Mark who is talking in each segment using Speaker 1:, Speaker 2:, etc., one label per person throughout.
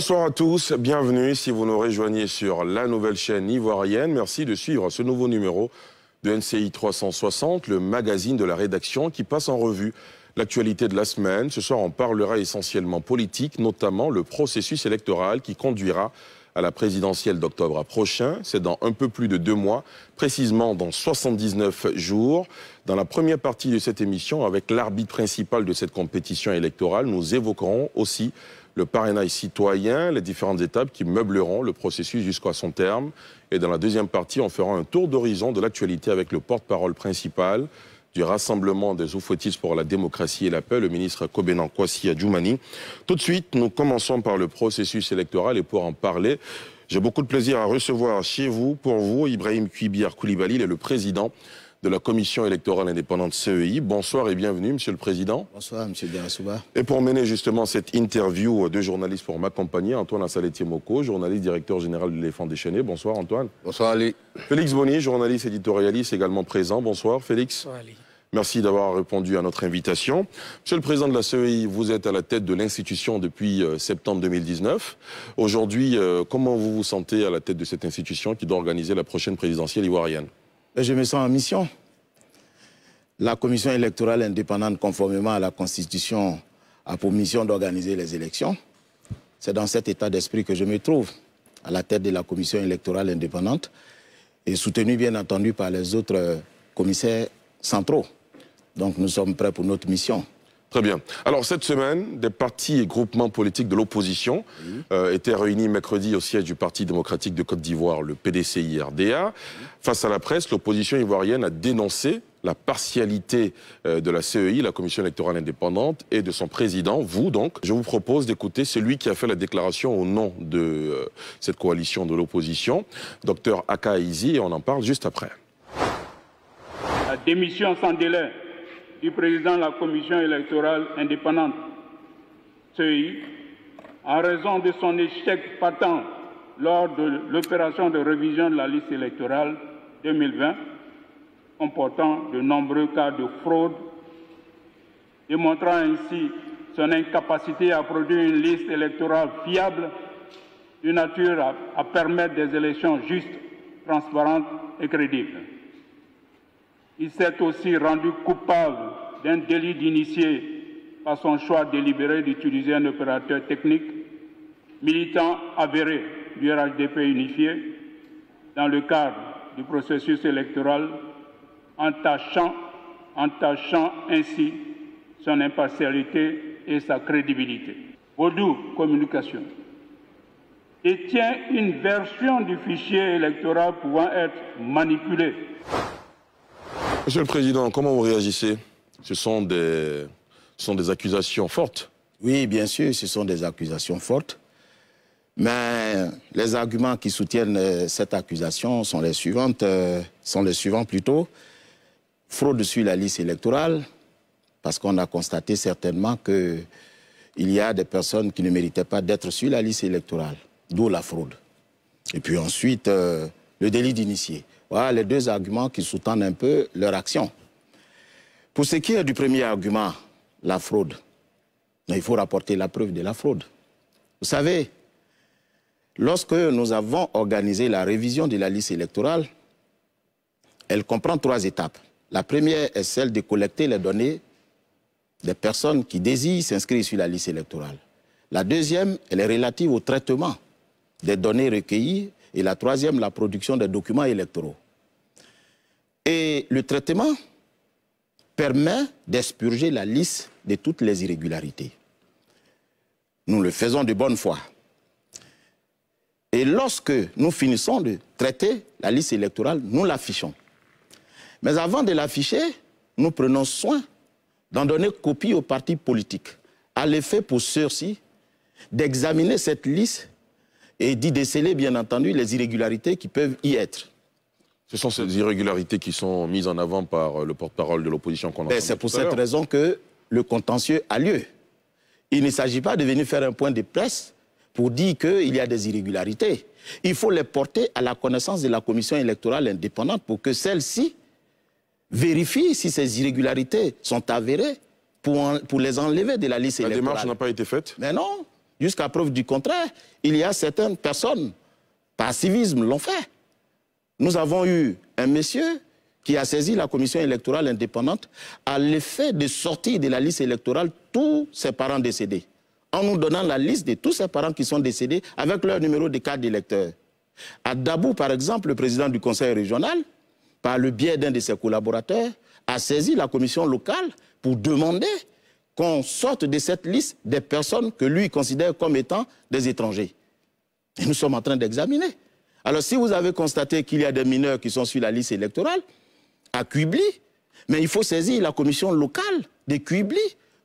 Speaker 1: Bonsoir à tous, bienvenue si vous nous rejoignez sur la nouvelle chaîne ivoirienne. Merci de suivre ce nouveau numéro de NCI 360, le magazine de la rédaction qui passe en revue l'actualité de la semaine. Ce soir, on parlera essentiellement politique, notamment le processus électoral qui conduira à la présidentielle d'octobre prochain. C'est dans un peu plus de deux mois, précisément dans 79 jours. Dans la première partie de cette émission, avec l'arbitre principal de cette compétition électorale, nous évoquerons aussi le parrainage citoyen, les différentes étapes qui meubleront le processus jusqu'à son terme. Et dans la deuxième partie, on fera un tour d'horizon de l'actualité avec le porte-parole principal du Rassemblement des Oufouettistes pour la démocratie et la paix, le ministre Kobenan Kwasi Adjoumani. Tout de suite, nous commençons par le processus électoral et pour en parler, j'ai beaucoup de plaisir à recevoir chez vous, pour vous, Ibrahim Kouibir Koulibaly, il est le président de la Commission électorale indépendante CEI. Bonsoir et bienvenue, Monsieur le Président.
Speaker 2: Bonsoir, Monsieur Derasouba.
Speaker 1: Et pour mener justement cette interview deux journalistes pour m'accompagner, Antoine Assaletier Moko, journaliste directeur général de l'Éléphant déchaîné. Bonsoir, Antoine. Bonsoir, Ali. Félix Bonnier, journaliste éditorialiste également présent. Bonsoir, Félix. Bonsoir, Ali. Merci d'avoir répondu à notre invitation. Monsieur le Président de la CEI, vous êtes à la tête de l'institution depuis euh, septembre 2019. Aujourd'hui, euh, comment vous vous sentez à la tête de cette institution qui doit organiser la prochaine présidentielle ivoirienne
Speaker 2: ben, Je me sens en mission.
Speaker 1: La commission électorale
Speaker 2: indépendante, conformément à la Constitution, a pour mission d'organiser les élections. C'est dans cet état d'esprit que je me trouve, à la tête de la commission électorale indépendante, et soutenu bien entendu par les autres euh, commissaires centraux. Donc nous sommes prêts
Speaker 1: pour notre mission. Très bien. Alors cette semaine, des partis et groupements politiques de l'opposition euh, étaient réunis mercredi au siège du Parti démocratique de Côte d'Ivoire, le PDCI-RDA. Face à la presse, l'opposition ivoirienne a dénoncé la partialité euh, de la CEI, la Commission électorale indépendante, et de son président, vous donc. Je vous propose d'écouter celui qui a fait la déclaration au nom de euh, cette coalition de l'opposition, docteur Aka et on en parle juste après.
Speaker 3: La démission sans délai du président de la Commission électorale indépendante. CEI, en raison de son échec patent lors de l'opération de révision de la liste électorale 2020, comportant de nombreux cas de fraude, démontrant ainsi son incapacité à produire une liste électorale fiable de nature à, à permettre des élections justes, transparentes et crédibles. Il s'est aussi rendu coupable d'un délit d'initié par son choix délibéré d'utiliser un opérateur technique militant avéré du RHDP unifié dans le cadre du processus électoral en tâchant, ainsi son impartialité et sa crédibilité. Baudou, Communication détient une version du fichier électoral pouvant être manipulée.
Speaker 1: Monsieur le Président, comment vous réagissez ce sont, des, accusations fortes. Oui, bien sûr, ce sont des accusations
Speaker 2: fortes. Mais les arguments qui soutiennent euh, cette accusation sont les suivantes, euh, sont les suivants plutôt. Fraude sur la liste électorale, parce qu'on a constaté certainement qu'il y a des personnes qui ne méritaient pas d'être sur la liste électorale, d'où la fraude. Et puis ensuite, euh, le délit d'initié. Voilà les deux arguments qui sous-tendent un peu leur action. Pour ce qui est du premier argument, la fraude, il faut rapporter la preuve de la fraude. Vous savez, lorsque nous avons organisé la révision de la liste électorale, elle comprend trois étapes. La première est celle de collecter les données des personnes qui désirent s'inscrire sur la liste électorale. La deuxième, elle est relative au traitement des données recueillies et la troisième, la production des documents électoraux. Et le traitement permet d'expurger la liste de toutes les irrégularités. Nous le faisons de bonne foi. Et lorsque nous finissons de traiter la liste électorale, nous l'affichons. Mais avant de l'afficher, nous prenons soin d'en donner copie aux partis politiques, à l'effet pour ceux-ci d'examiner cette liste et d'y déceler, bien entendu, les irrégularités qui peuvent y être.
Speaker 1: Ce sont ces irrégularités qui sont mises en avant par euh, le porte-parole de l'opposition qu'on ben, C'est pour cette
Speaker 2: raison que le contentieux a lieu. Il ne s'agit pas de venir faire un point de presse pour dire qu'il y a des irrégularités. Il faut les porter à la connaissance de la commission électorale indépendante pour que celle-ci vérifie si ces irrégularités sont avérées pour, pour les enlever de la liste électorale. La démarche n'a pas été faite Mais non Jusqu'à preuve du contraire, il y a certaines personnes, par civisme, l'ont fait. Nous avons eu un monsieur qui a saisi la commission électorale indépendante à l'effet de sortir de la liste électorale tous ses parents décédés, en nous donnant la liste de tous ses parents qui sont décédés avec leur numéro de carte d'électeur. À Dabou, par exemple, le président du conseil régional, par le biais d'un de ses collaborateurs, a saisi la commission locale pour demander qu'on sorte de cette liste des personnes que lui considère comme étant des étrangers. Et nous sommes en train d'examiner. Alors si vous avez constaté qu'il y a des mineurs qui sont sur la liste électorale, à Cuibli, mais il faut saisir la commission locale de Cuibli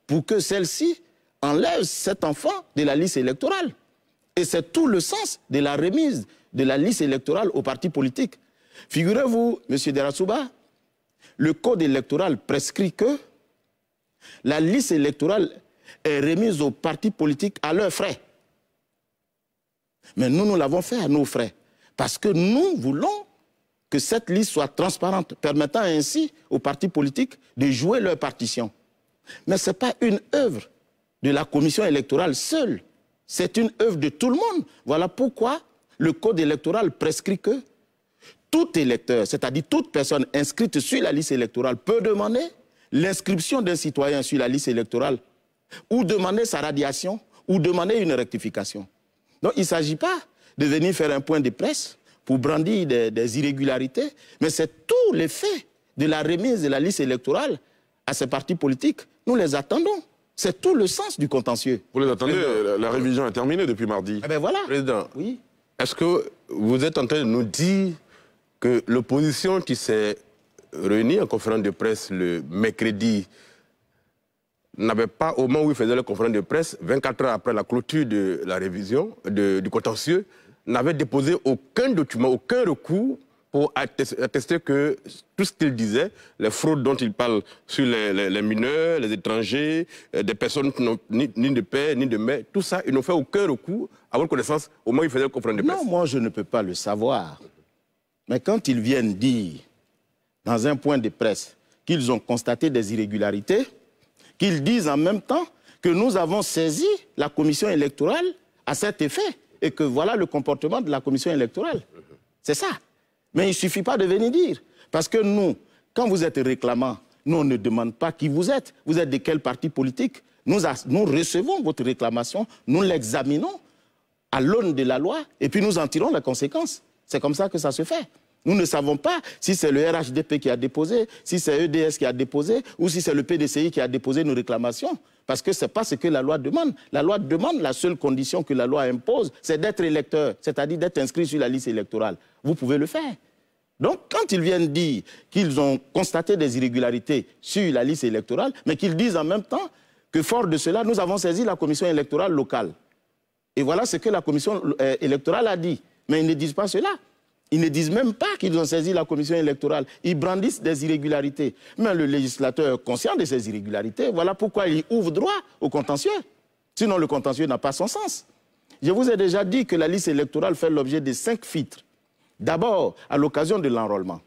Speaker 2: pour que celle-ci enlève cet enfant de la liste électorale. Et c'est tout le sens de la remise de la liste électorale aux partis politiques. Figurez-vous, M. Derasouba, le code électoral prescrit que la liste électorale est remise aux partis politiques à leurs frais. Mais nous, nous l'avons fait à nos frais. Parce que nous voulons que cette liste soit transparente, permettant ainsi aux partis politiques de jouer leur partition. Mais ce n'est pas une œuvre de la commission électorale seule. C'est une œuvre de tout le monde. Voilà pourquoi le code électoral prescrit que tout électeur, c'est-à-dire toute personne inscrite sur la liste électorale, peut demander l'inscription d'un citoyen sur la liste électorale, ou demander sa radiation, ou demander une rectification. Donc il ne s'agit pas de venir faire un point de presse pour brandir des, irrégularités, mais c'est tout l'effet de la remise de la liste électorale à ces partis
Speaker 1: politiques. Nous les attendons. C'est tout le sens du contentieux. Vous les attendez, la, révision est terminée depuis mardi. Eh bien voilà. Président, oui. est-ce que vous êtes en train de nous dire
Speaker 4: que l'opposition qui s'est réunis en conférence de presse le mercredi n'avait pas, au moment où il faisait la conférence de presse, 24 heures après la clôture de la révision du contentieux, n'avait déposé aucun document, aucun recours pour attester que tout ce qu'il disait, les fraudes dont il parle sur les, mineurs, les étrangers, euh, des personnes qui n'ont ni, de paix, ni de mère, tout ça, ils n'ont fait aucun recours, à votre connaissance, au moment où il faisait la conférence de presse. Non, moi je ne peux pas le savoir. Mais quand
Speaker 2: ils viennent dire dans un point de presse qu'ils ont constaté des irrégularités, qu'ils disent en même temps que nous avons saisi la commission électorale à cet effet et que voilà le comportement de la commission électorale. C'est ça. Mais il ne suffit pas de venir dire. Parce que nous, quand vous êtes réclamant, nous, on ne demande pas qui vous êtes. Vous êtes de quel parti politique nous, nous recevons votre réclamation, nous l'examinons à l'aune de la loi et puis nous en tirons les conséquences. C'est comme ça que ça se fait. Nous ne savons pas si c'est le RHDP qui a déposé, si c'est EDS qui a déposé ou si c'est le PDCI qui a déposé nos réclamations. Parce que ce n'est pas ce que la loi demande. La loi demande, la seule condition que la loi impose, c'est d'être électeur, c'est-à-dire d'être inscrit sur la liste électorale. Vous pouvez le faire. Donc, quand ils viennent dire qu'ils ont constaté des irrégularités sur la liste électorale, mais qu'ils disent en même temps que, fort de cela, nous avons saisi la commission électorale locale. Et voilà ce que la commission euh, électorale a dit. Mais ils ne disent pas cela. Ils ne disent même pas qu'ils ont saisi la commission électorale. Ils brandissent des irrégularités. Mais le législateur, conscient de ces irrégularités, voilà pourquoi il ouvre droit au contentieux. Sinon, le contentieux n'a pas son sens. Je vous ai déjà dit que la liste électorale fait l'objet de cinq filtres. D'abord, à l'occasion de l'enrôlement.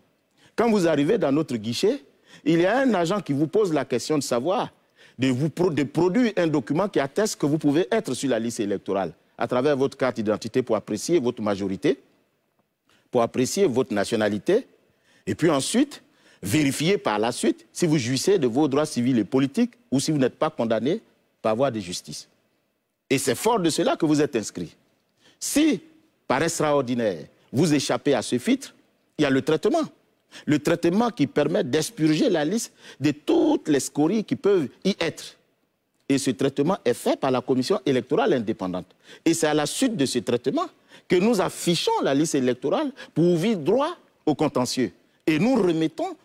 Speaker 2: Quand vous arrivez dans notre guichet, il y a un agent qui vous pose la question de savoir, de vous de produire un document qui atteste que vous pouvez être sur la liste électorale à travers votre carte d'identité pour apprécier votre majorité pour apprécier votre nationalité, et puis ensuite, vérifier par la suite si vous jouissez de vos droits civils et politiques ou si vous n'êtes pas condamné par voie de justice. Et c'est fort de cela que vous êtes inscrit. Si, par extraordinaire, vous échappez à ce filtre, il y a le traitement. Le traitement qui permet d'espurger la liste de toutes les scories qui peuvent y être. Et ce traitement est fait par la commission électorale indépendante. Et c'est à la suite de ce traitement que nous affichons la liste électorale pour ouvrir droit au contentieux. Et nous remettons,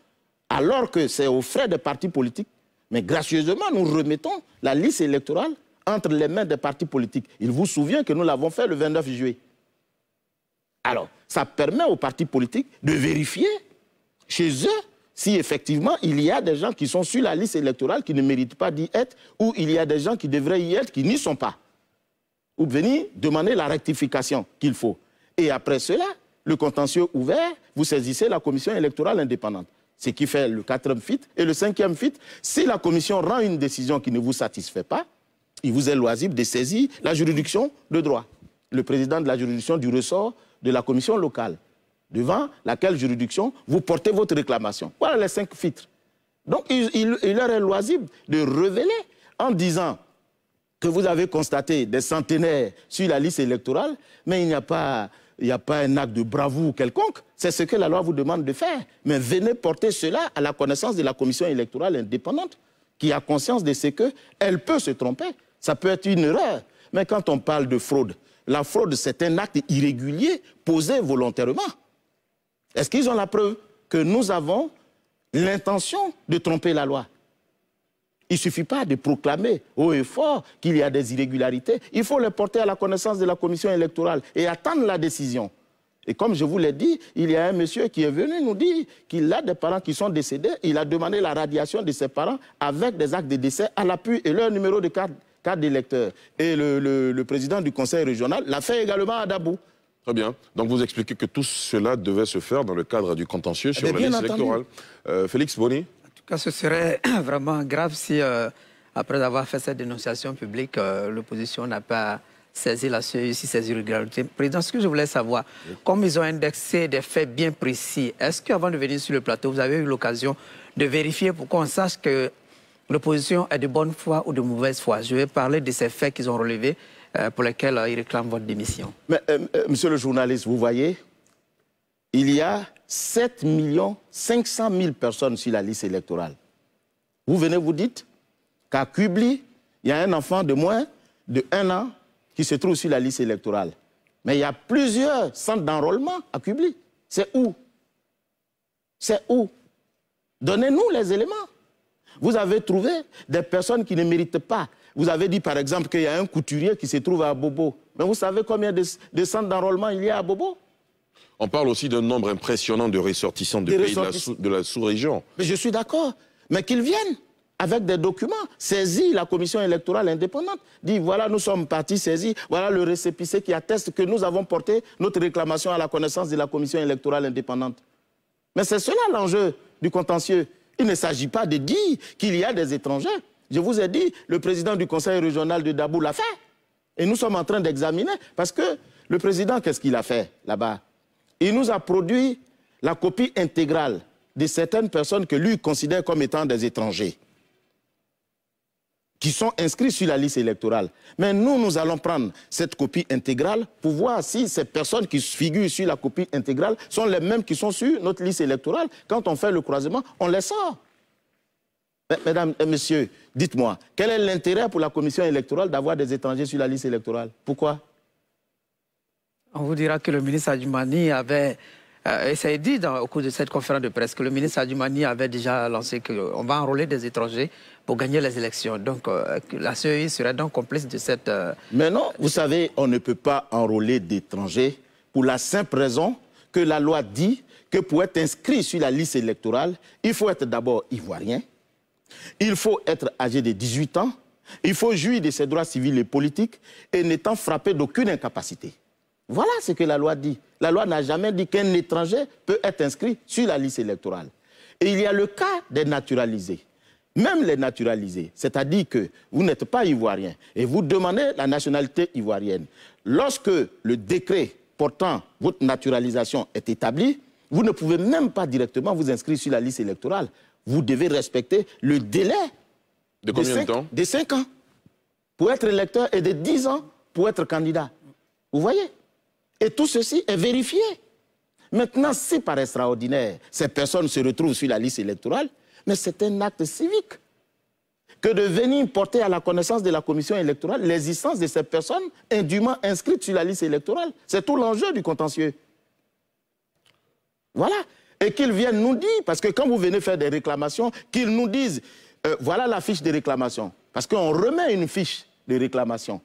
Speaker 2: alors que c'est aux frais des partis politiques, mais gracieusement, nous remettons la liste électorale entre les mains des partis politiques. Il vous souvient que nous l'avons fait le 29 juillet. Alors, ça permet aux partis politiques de vérifier chez eux si effectivement il y a des gens qui sont sur la liste électorale qui ne méritent pas d'y être ou il y a des gens qui devraient y être qui n'y sont pas ou venir demander la rectification qu'il faut. Et après cela, le contentieux ouvert, vous saisissez la commission électorale indépendante. Ce qui fait le quatrième fit et le cinquième fit. Si la commission rend une décision qui ne vous satisfait pas, il vous est loisible de saisir la juridiction de droit. Le président de la juridiction du ressort de la commission locale, devant laquelle juridiction vous portez votre réclamation. Voilà les cinq filtres. Donc il, leur est loisible de révéler en disant que vous avez constaté des centenaires sur la liste électorale, mais il n'y a pas il n'y a pas un acte de bravoure quelconque. C'est ce que la loi vous demande de faire. Mais venez porter cela à la connaissance de la commission électorale indépendante, qui a conscience de ce qu'elle peut se tromper. Ça peut être une erreur. Mais quand on parle de fraude, la fraude, c'est un acte irrégulier posé volontairement. Est-ce qu'ils ont la preuve que nous avons l'intention de tromper la loi il ne suffit pas de proclamer haut et fort qu'il y a des irrégularités. Il faut les porter à la connaissance de la commission électorale et attendre la décision. Et comme je vous l'ai dit, il y a un monsieur qui est venu nous dire qu'il a des parents qui sont décédés. Il a demandé la radiation de ses parents avec des actes de décès à l'appui et leur numéro de carte, carte d'électeur. Et le, président du conseil régional
Speaker 1: l'a fait également à Dabou. Très bien. Donc vous expliquez que tout cela devait se faire dans le cadre du contentieux eh sur la électorale. Euh, Félix Bonny
Speaker 5: ce serait vraiment grave si, euh, après avoir fait cette dénonciation publique, euh, l'opposition n'a pas saisi la Si Président, ce que je voulais savoir, comme ils ont indexé des faits bien précis, est-ce qu'avant de venir sur le plateau, vous avez eu l'occasion de vérifier pour qu'on sache que l'opposition est de bonne foi ou de mauvaise foi Je vais parler de ces faits qu'ils ont relevés euh, pour lesquels ils réclament votre démission.
Speaker 2: Mais, monsieur le journaliste, vous voyez, il y a 7 500 000 personnes sur la liste électorale. Vous venez, vous dites qu'à Kubli, il y a un enfant de moins de 1 an qui se trouve sur la liste électorale. Mais il y a plusieurs centres d'enrôlement à Kubli. C'est où C'est où Donnez-nous les éléments. Vous avez trouvé des personnes qui ne méritent pas. Vous avez dit, par exemple, qu'il y a un couturier qui se trouve à Bobo. Mais vous savez combien de centres d'enrôlement il y a à Bobo
Speaker 1: on parle aussi d'un nombre impressionnant de ressortissants de pays de la sous-région. Mais je suis d'accord. Mais qu'ils viennent avec des documents,
Speaker 2: saisis la commission électorale indépendante, dit voilà, nous sommes partis saisis, voilà le récépissé qui atteste que nous avons porté notre réclamation à la connaissance de la commission électorale indépendante. Mais c'est cela l'enjeu du contentieux. Il ne s'agit pas de dire qu'il y a des étrangers. Je vous ai dit, le président du conseil régional de Dabou l'a fait. Et nous sommes en train d'examiner parce que le président, qu'est-ce qu'il a fait là-bas il nous a produit la copie intégrale de certaines personnes que lui considère comme étant des étrangers, qui sont inscrits sur la liste électorale. Mais nous, nous allons prendre cette copie intégrale pour voir si ces personnes qui figurent sur la copie intégrale sont les mêmes qui sont sur notre liste électorale. Quand on fait le croisement, on les sort. Mesdames et messieurs, dites-moi, quel est l'intérêt pour la commission électorale d'avoir des étrangers sur la liste électorale Pourquoi
Speaker 5: on vous dira que le ministre Adjumani avait, euh, ça a été dit au cours de cette conférence de presse, que le ministre Adjumani avait déjà lancé qu'on va enrôler des étrangers pour gagner les élections. Donc euh, la CEI serait donc complice de cette... Euh,
Speaker 2: Mais non, vous savez, on ne peut pas enrôler d'étrangers pour la simple raison que la loi dit que pour être inscrit sur la liste électorale, il faut être d'abord ivoirien, il faut être âgé de 18 ans, il faut jouir de ses droits civils et politiques et n'étant frappé d'aucune incapacité. Voilà ce que la loi dit. La loi n'a jamais dit qu'un étranger peut être inscrit sur la liste électorale. Et il y a le cas des naturalisés. Même les naturalisés, c'est-à-dire que vous n'êtes pas ivoirien et vous demandez la nationalité ivoirienne. Lorsque le décret portant votre naturalisation est établi, vous ne pouvez même pas directement vous inscrire sur la liste électorale. Vous devez respecter le délai de, 5 ans pour être électeur et de 10 ans pour être candidat. Vous voyez et tout ceci est vérifié. Maintenant, si par extraordinaire, ces personnes se retrouvent sur la liste électorale, mais c'est un acte civique que de venir porter à la connaissance de la commission électorale l'existence de ces personnes indûment inscrites sur la liste électorale. C'est tout l'enjeu du contentieux. Voilà. Et qu'ils viennent nous dire, parce que quand vous venez faire des réclamations, qu'ils nous disent, euh, voilà la fiche de réclamation. Parce qu'on remet une fiche de réclamation.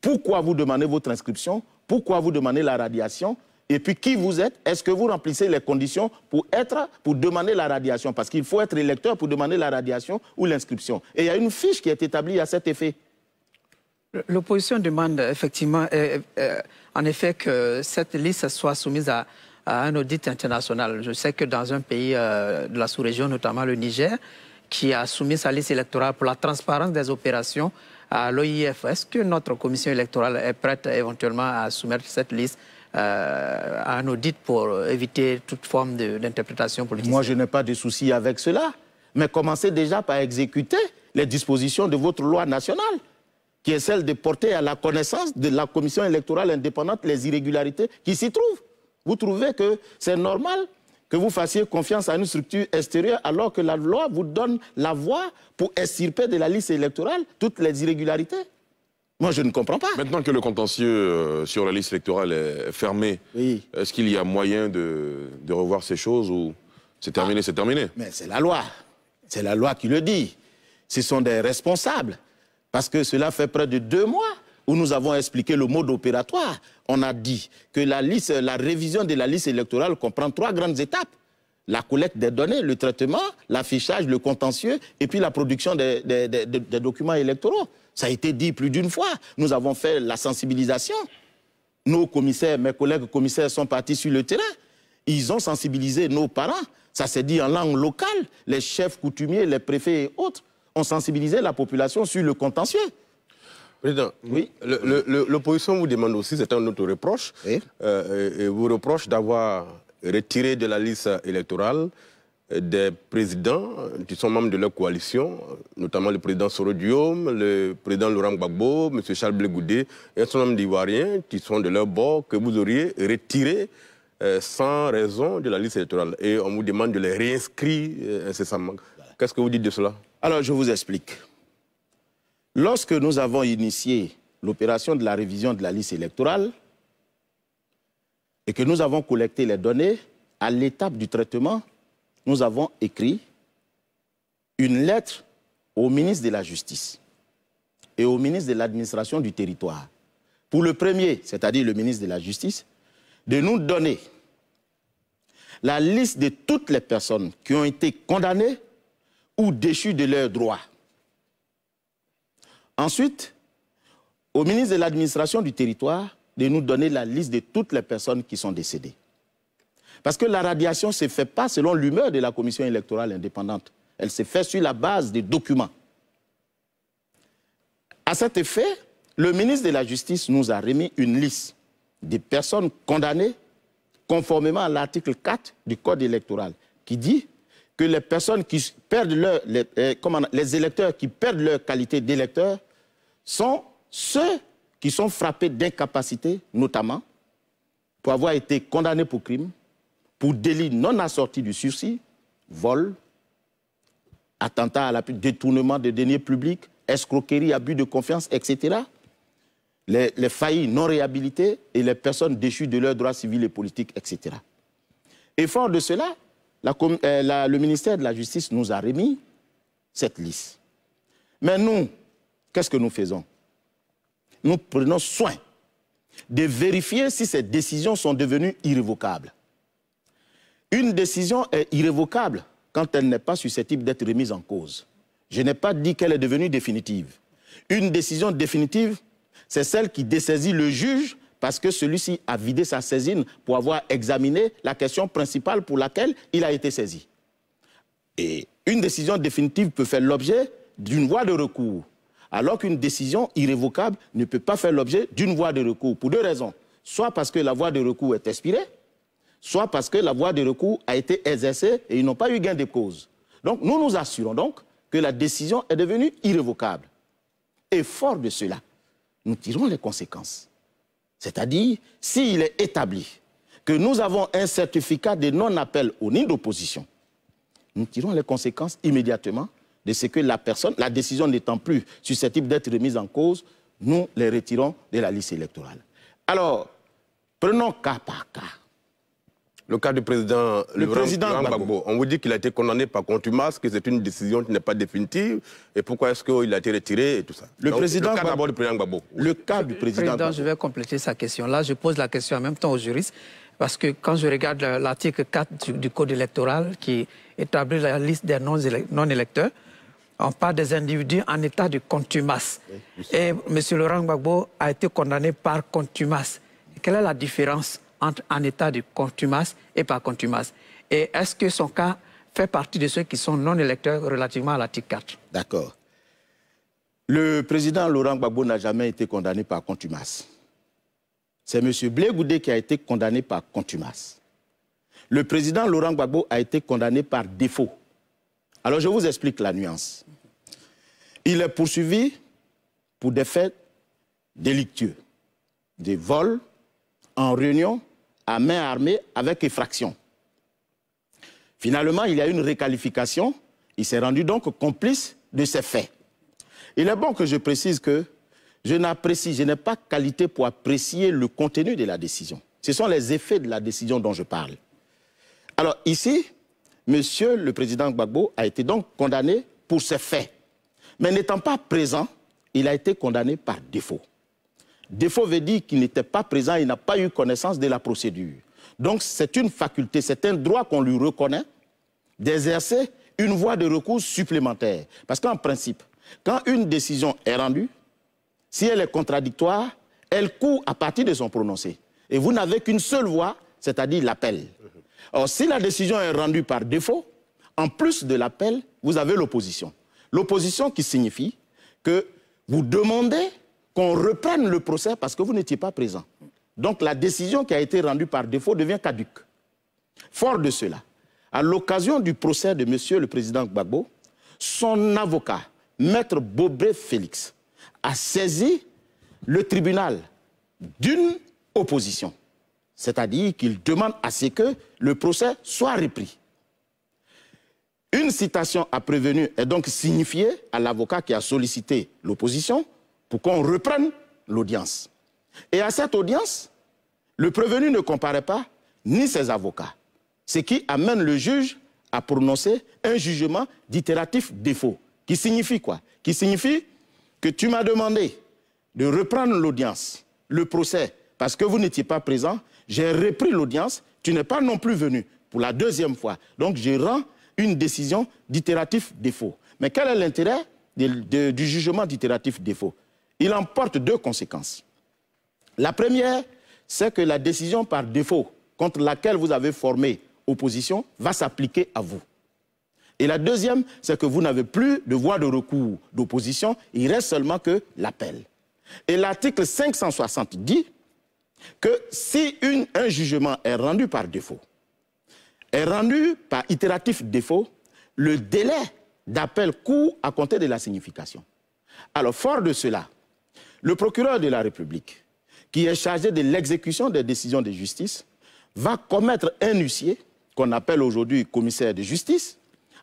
Speaker 2: Pourquoi vous demandez votre inscription pourquoi vous demandez la radiation et puis qui vous êtes Est-ce que vous remplissez les conditions pour être, pour demander la radiation Parce qu'il faut être électeur pour demander la radiation ou l'inscription. Et il y a une fiche qui est établie à cet effet.
Speaker 5: L'opposition demande effectivement, euh, euh, en effet, que cette liste soit soumise à, un audit international. Je sais que dans un pays euh, de la sous-région, notamment le Niger, qui a soumis sa liste électorale pour la transparence des opérations, à l'OIF. Est-ce que notre commission électorale est prête éventuellement à soumettre cette liste euh, à un audit pour éviter toute forme d'interprétation politique Moi, je n'ai pas de souci avec cela. Mais commencez déjà par exécuter
Speaker 2: les dispositions de votre loi nationale, qui est celle de porter à la connaissance de la commission électorale indépendante les irrégularités qui s'y trouvent. Vous trouvez que c'est normal que vous fassiez confiance à une structure extérieure alors que la loi vous donne la voie pour extirper de la liste électorale toutes les irrégularités. Moi, je ne comprends
Speaker 1: pas. Maintenant que le contentieux euh, sur la liste électorale est fermé, est-ce qu'il y a moyen de, revoir ces choses ou c'est terminé, c'est terminé
Speaker 2: Mais c'est la loi. C'est la loi qui le dit. Ce sont des responsables. Parce que cela fait près de deux mois où nous avons expliqué le mode opératoire. On a dit que la, liste, la révision de la liste électorale comprend trois grandes étapes. La collecte des données, le traitement, l'affichage, le contentieux, et puis la production des, des documents électoraux. Ça a été dit plus d'une fois. Nous avons fait la sensibilisation. Nos commissaires, mes collègues commissaires sont partis sur le terrain. Ils ont sensibilisé nos parents. Ça s'est dit en langue locale. Les chefs coutumiers, les préfets et autres ont sensibilisé la population sur le contentieux.
Speaker 4: Président, oui. l'opposition vous demande aussi, c'est un autre reproche, euh, et vous reproche d'avoir retiré de la liste électorale euh, des présidents euh, qui sont membres de leur coalition, notamment le président Soro Diom, le président Laurent Gbagbo, M. Charles Blegoudé, et un certain nombre d'Ivoiriens qui sont de leur bord, que vous auriez retiré sans raison de la liste électorale. Et on vous demande de les réinscrire incessamment. Qu'est-ce que vous dites de cela Alors, je vous explique.
Speaker 2: Lorsque nous avons initié l'opération de la révision de la liste électorale et que nous avons collecté les données, à l'étape du traitement, nous avons écrit une lettre au ministre de la Justice et au ministre de l'Administration du territoire. Pour le premier, c'est-à-dire le ministre de la Justice, de nous donner la liste de toutes les personnes qui ont été condamnées ou déchues de leurs droits. Ensuite, au ministre de l'administration du territoire de nous donner la liste de toutes les personnes qui sont décédées. Parce que la radiation ne se fait pas selon l'humeur de la commission électorale indépendante. Elle se fait sur la base des documents. À cet effet, le ministre de la Justice nous a remis une liste des personnes condamnées conformément à l'article 4 du Code électoral qui dit que les personnes qui perdent leur, les, euh, les électeurs qui perdent leur qualité d'électeur sont ceux qui sont frappés d'incapacité, notamment pour avoir été condamnés pour crime, pour délit non assorti du sursis, vol, attentat à la détournement de deniers publics, escroquerie, abus de confiance, etc. Les, les faillis non réhabilités et les personnes déchues de leurs droits civils et politiques, etc. Et fort de cela, euh, le ministère de la Justice nous a remis cette liste. Mais nous, qu'est-ce que nous faisons Nous prenons soin de vérifier si ces décisions sont devenues irrévocables. Une décision est irrévocable quand elle n'est pas susceptible d'être remise en cause. Je n'ai pas dit qu'elle est devenue définitive. Une décision définitive, c'est celle qui dessaisit le juge parce que celui-ci a vidé sa saisine pour avoir examiné la question principale pour laquelle il a été saisi. Et une décision définitive peut faire l'objet d'une voie de recours, alors qu'une décision irrévocable ne peut pas faire l'objet d'une voie de recours, pour deux raisons. Soit parce que la voie de recours est expirée, soit parce que la voie de recours a été exercée et ils n'ont pas eu gain de cause. Donc nous nous assurons donc que la décision est devenue irrévocable. Et fort de cela, nous tirons les conséquences. C'est-à-dire, s'il est établi que nous avons un certificat de non-appel au nid d'opposition, nous tirons les conséquences immédiatement de ce que la personne, la décision n'étant plus susceptible d'être remise en cause, nous les retirons de la liste électorale.
Speaker 4: Alors, prenons cas par cas. Le cas du président, Laurent Gbagbo, on vous dit qu'il a été condamné par contumace, que c'est une décision qui n'est pas définitive, et pourquoi est-ce qu'il a été retiré et tout ça. Le, président cas du président Gbagbo. Le cas du président,
Speaker 5: Je vais compléter sa question. Là, je pose la question en même temps aux juristes, parce que quand je regarde l'article 4 du, Code électoral qui établit la liste des non-électeurs, on parle des individus en état de contumace. et M. Laurent Gbagbo a été condamné par contumace. Quelle est la différence entre en état de contumace et par contumace. Et est-ce que son cas fait partie de ceux qui sont non électeurs relativement à l'article 4
Speaker 2: D'accord. Le président Laurent Gbagbo n'a jamais été condamné par contumace. C'est M. Blé Goudé qui a été condamné par contumace. Le président Laurent Gbagbo a été condamné par défaut. Alors je vous explique la nuance. Il est poursuivi pour des faits délictueux, des vols en réunion, à main armée avec effraction. Finalement, il y a eu une réqualification. Il s'est rendu donc complice de ces faits. Il est bon que je précise que je n'apprécie, je n'ai pas qualité pour apprécier le contenu de la décision. Ce sont les effets de la décision dont je parle. Alors ici, Monsieur le Président Gbagbo a été donc condamné pour ces faits. Mais n'étant pas présent, il a été condamné par défaut. Défaut veut dire qu'il n'était pas présent, il n'a pas eu connaissance de la procédure. Donc c'est une faculté, c'est un droit qu'on lui reconnaît d'exercer une voie de recours supplémentaire. Parce qu'en principe, quand une décision est rendue, si elle est contradictoire, elle court à partir de son prononcé. Et vous n'avez qu'une seule voie, c'est-à-dire l'appel. Or, si la décision est rendue par défaut, en plus de l'appel, vous avez l'opposition. L'opposition qui signifie que vous demandez qu'on reprenne le procès parce que vous n'étiez pas présent. Donc la décision qui a été rendue par défaut devient caduque. Fort de cela, à l'occasion du procès de M. le Président Gbagbo, son avocat, Maître Bobé Félix, a saisi le tribunal d'une opposition. C'est-à-dire qu'il demande à ce que le procès soit repris. Une citation a prévenu est donc signifiée à l'avocat qui a sollicité l'opposition pour qu'on reprenne l'audience. Et à cette audience, le prévenu ne comparait pas, ni ses avocats, ce qui amène le juge à prononcer un jugement d'itératif défaut, qui signifie quoi Qui signifie que tu m'as demandé de reprendre l'audience, le procès, parce que vous n'étiez pas présent, j'ai repris l'audience, tu n'es pas non plus venu pour la deuxième fois. Donc je rends une décision d'itératif défaut. Mais quel est l'intérêt du jugement d'itératif défaut il en porte deux conséquences. La première, c'est que la décision par défaut contre laquelle vous avez formé opposition va s'appliquer à vous. Et la deuxième, c'est que vous n'avez plus de voie de recours d'opposition, il reste seulement que l'appel. Et l'article 560 dit que si un jugement est rendu par défaut, est rendu par itératif défaut, le délai d'appel court à compter de la signification. Alors, fort de cela, le procureur de la République, qui est chargé de l'exécution des décisions de justice, va commettre un huissier, qu'on appelle aujourd'hui commissaire de justice,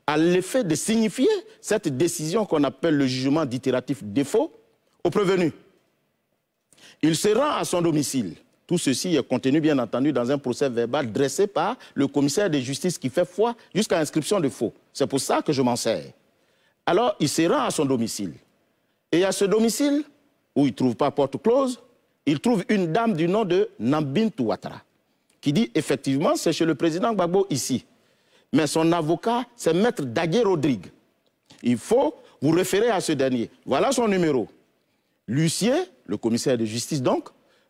Speaker 2: à l'effet de signifier cette décision qu'on appelle le jugement d'itératif défaut au prévenu. Il se rend à son domicile. Tout ceci est contenu, bien entendu, dans un procès verbal dressé par le commissaire de justice qui fait foi jusqu'à inscription de faux. C'est pour ça que je m'en sers. Alors, il se rend à son domicile. Et à ce domicile, où il ne trouve pas porte close, il trouve une dame du nom de Nambin Ouattara, qui dit effectivement, c'est chez le président Gbagbo ici. Mais son avocat, c'est maître Dagué Rodrigue. Il faut vous référer à ce dernier. Voilà son numéro. L'huissier, le commissaire de justice donc,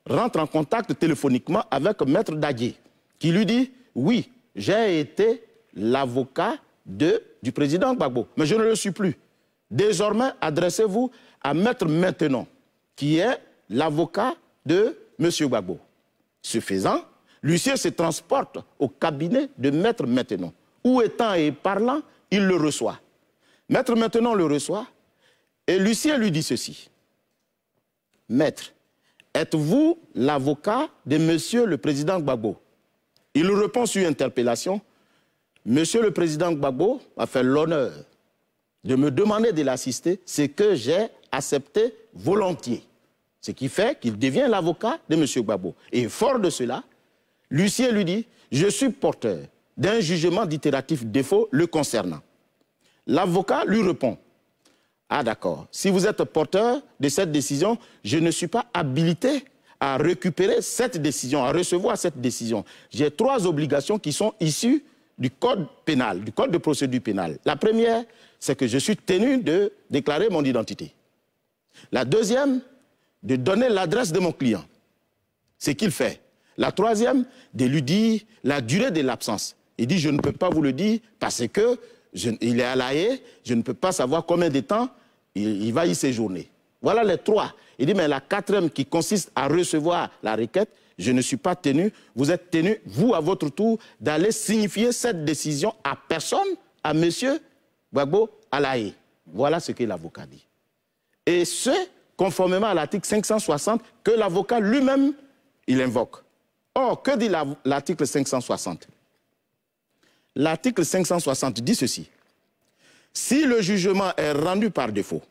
Speaker 2: rentre en contact téléphoniquement avec maître Dagué, qui lui dit Oui, j'ai été l'avocat du président Gbagbo, mais je ne le suis plus. Désormais, adressez-vous à maître maintenant qui est l'avocat de M. Gbagbo. Ce faisant, Lucien se transporte au cabinet de Maître Maintenant, où étant et parlant, il le reçoit. Maître Maintenant le reçoit, et Lucien lui dit ceci. Maître, êtes-vous l'avocat de M. le Président Gbagbo Il répond sur interpellation, Monsieur le Président Gbagbo a fait l'honneur de me demander de l'assister, c'est que j'ai accepté volontiers. Ce qui fait qu'il devient l'avocat de M. Gbagbo. Et fort de cela, l'huissier lui dit Je suis porteur d'un jugement d'itératif défaut le concernant. L'avocat lui répond Ah, d'accord, si vous êtes porteur de cette décision, je ne suis pas habilité à récupérer cette décision, à recevoir cette décision. J'ai trois obligations qui sont issues du code pénal, du code de procédure pénale. La première, c'est que je suis tenu de déclarer mon identité. La deuxième, de donner l'adresse de mon client. C'est qu'il fait. La troisième, de lui dire la durée de l'absence. Il dit, je ne peux pas vous le dire parce que il est à la haie, je ne peux pas savoir combien de temps il, va y séjourner. Voilà les trois. Il dit, mais la quatrième qui consiste à recevoir la requête, je ne suis pas tenu, vous êtes tenu, vous, à votre tour, d'aller signifier cette décision à personne, à monsieur à l'AE. Voilà ce que l'avocat dit. Et ce, conformément à l'article 560 que l'avocat lui-même, il invoque. Or, que dit l'article 560 L'article 560 dit ceci. Si le jugement est rendu par défaut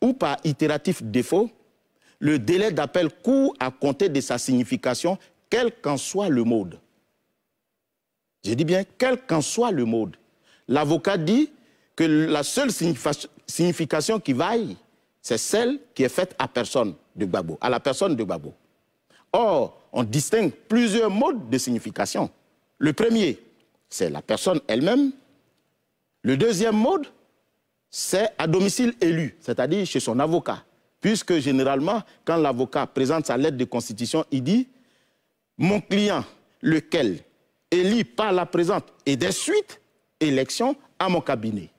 Speaker 2: ou par itératif défaut, le délai d'appel court à compter de sa signification, quel qu'en soit le mode. Je dis bien, quel qu'en soit le mode. L'avocat dit que la seule signification qui vaille, c'est celle qui est faite à personne de à la personne de Gbagbo. Or, on distingue plusieurs modes de signification. Le premier, c'est la personne elle-même. Le deuxième mode, c'est à domicile élu, c'est-à-dire chez son avocat. Puisque généralement, quand l'avocat présente sa lettre de constitution, il dit « Mon client, lequel élit par la présente et des suites, élection à mon cabinet. »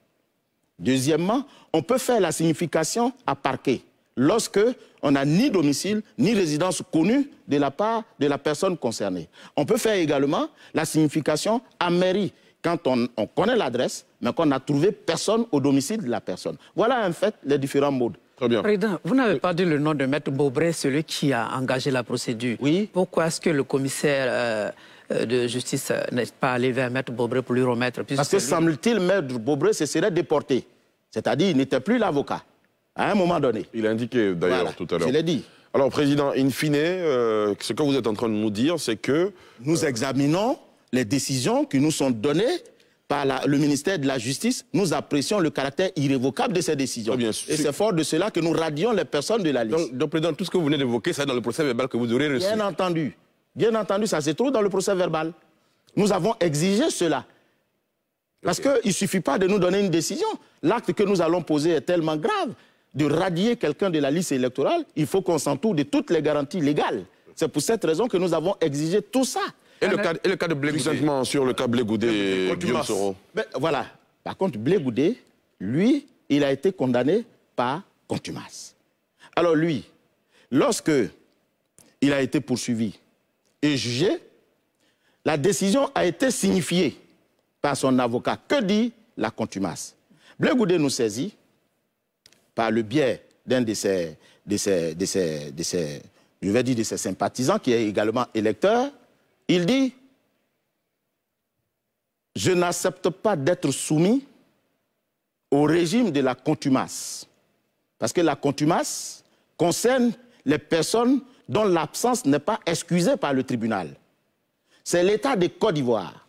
Speaker 2: Deuxièmement, on peut faire la signification à parquet lorsque on n'a ni domicile ni résidence connue de la part de la personne concernée. On peut faire également la signification à mairie quand on, connaît l'adresse, mais qu'on n'a trouvé personne au domicile de la personne. Voilà en fait les différents modes.
Speaker 5: Très bien. Président, vous n'avez euh, pas dit le nom de Maître Bobré, celui qui a engagé la procédure. Oui. Pourquoi est-ce que le commissaire euh, euh, de justice euh, n'est pas allé vers Maître Bobré pour lui remettre. Parce que semble-t-il,
Speaker 2: Maître Bobré se serait déporté. C'est-à-dire, il n'était plus l'avocat
Speaker 1: à un moment donné. Il a indiqué d'ailleurs tout à l'heure. Je l'ai dit. Alors, Président, in fine, euh, ce que vous êtes en train de nous dire, c'est que... Nous examinons les décisions qui nous sont données
Speaker 2: par le ministère de la Justice, nous apprécions le caractère irrévocable de ces décisions. et
Speaker 4: c'est fort de cela que nous radions les personnes de la liste. Donc, donc Président, tout ce que vous venez d'évoquer, c'est dans le procès verbal que vous aurez reçu. Bien
Speaker 2: entendu. Bien entendu, ça se trouve dans le procès verbal. Nous avons exigé cela. Parce qu'il ne suffit pas de nous donner une décision. L'acte que nous allons poser est tellement grave. De radier quelqu'un de la liste électorale, il faut qu'on s'entoure de toutes les garanties légales. C'est pour cette raison que nous avons exigé tout ça. Et, le,
Speaker 1: ah, cas, de Blé Exactement, sur le cas Blé Goudé,
Speaker 2: Voilà. Par contre, Blé Goudé, lui, il a été condamné par contumace. Alors lui, lorsque il a été poursuivi jugé, la décision a été signifiée par son avocat. Que dit la contumace Bleu nous saisit par le biais d'un de ses, de, ses, de, ses, de ses, vais de ses sympathisants, qui est également électeur. Il dit, je n'accepte pas d'être soumis au régime de la contumace. Parce que la contumace concerne les personnes dont l'absence n'est pas excusée par le tribunal. C'est l'État de Côte d'Ivoire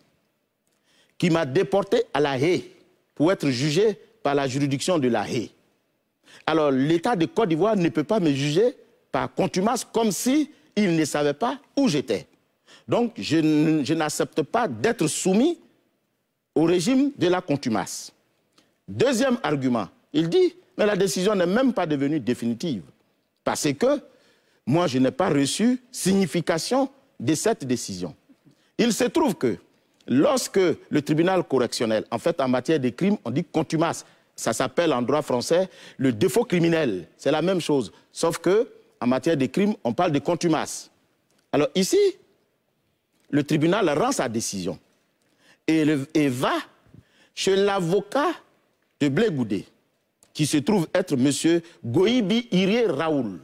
Speaker 2: qui m'a déporté à La Haye pour être jugé par la juridiction de La Haye. Alors l'État de Côte d'Ivoire ne peut pas me juger par contumace comme si ne savait pas où j'étais. Donc je, je n'accepte pas d'être soumis au régime de la contumace. Deuxième argument, il dit, mais la décision n'est même pas devenue définitive parce que moi, je n'ai pas reçu signification de cette décision. Il se trouve que lorsque le tribunal correctionnel, en fait, en matière de crimes, on dit contumace, ça s'appelle en droit français le défaut criminel. C'est la même chose, sauf que en matière de crimes, on parle de contumace. Alors ici, le tribunal rend sa décision et, va chez l'avocat de Blé qui se trouve être M. Goïbi Iré Raoul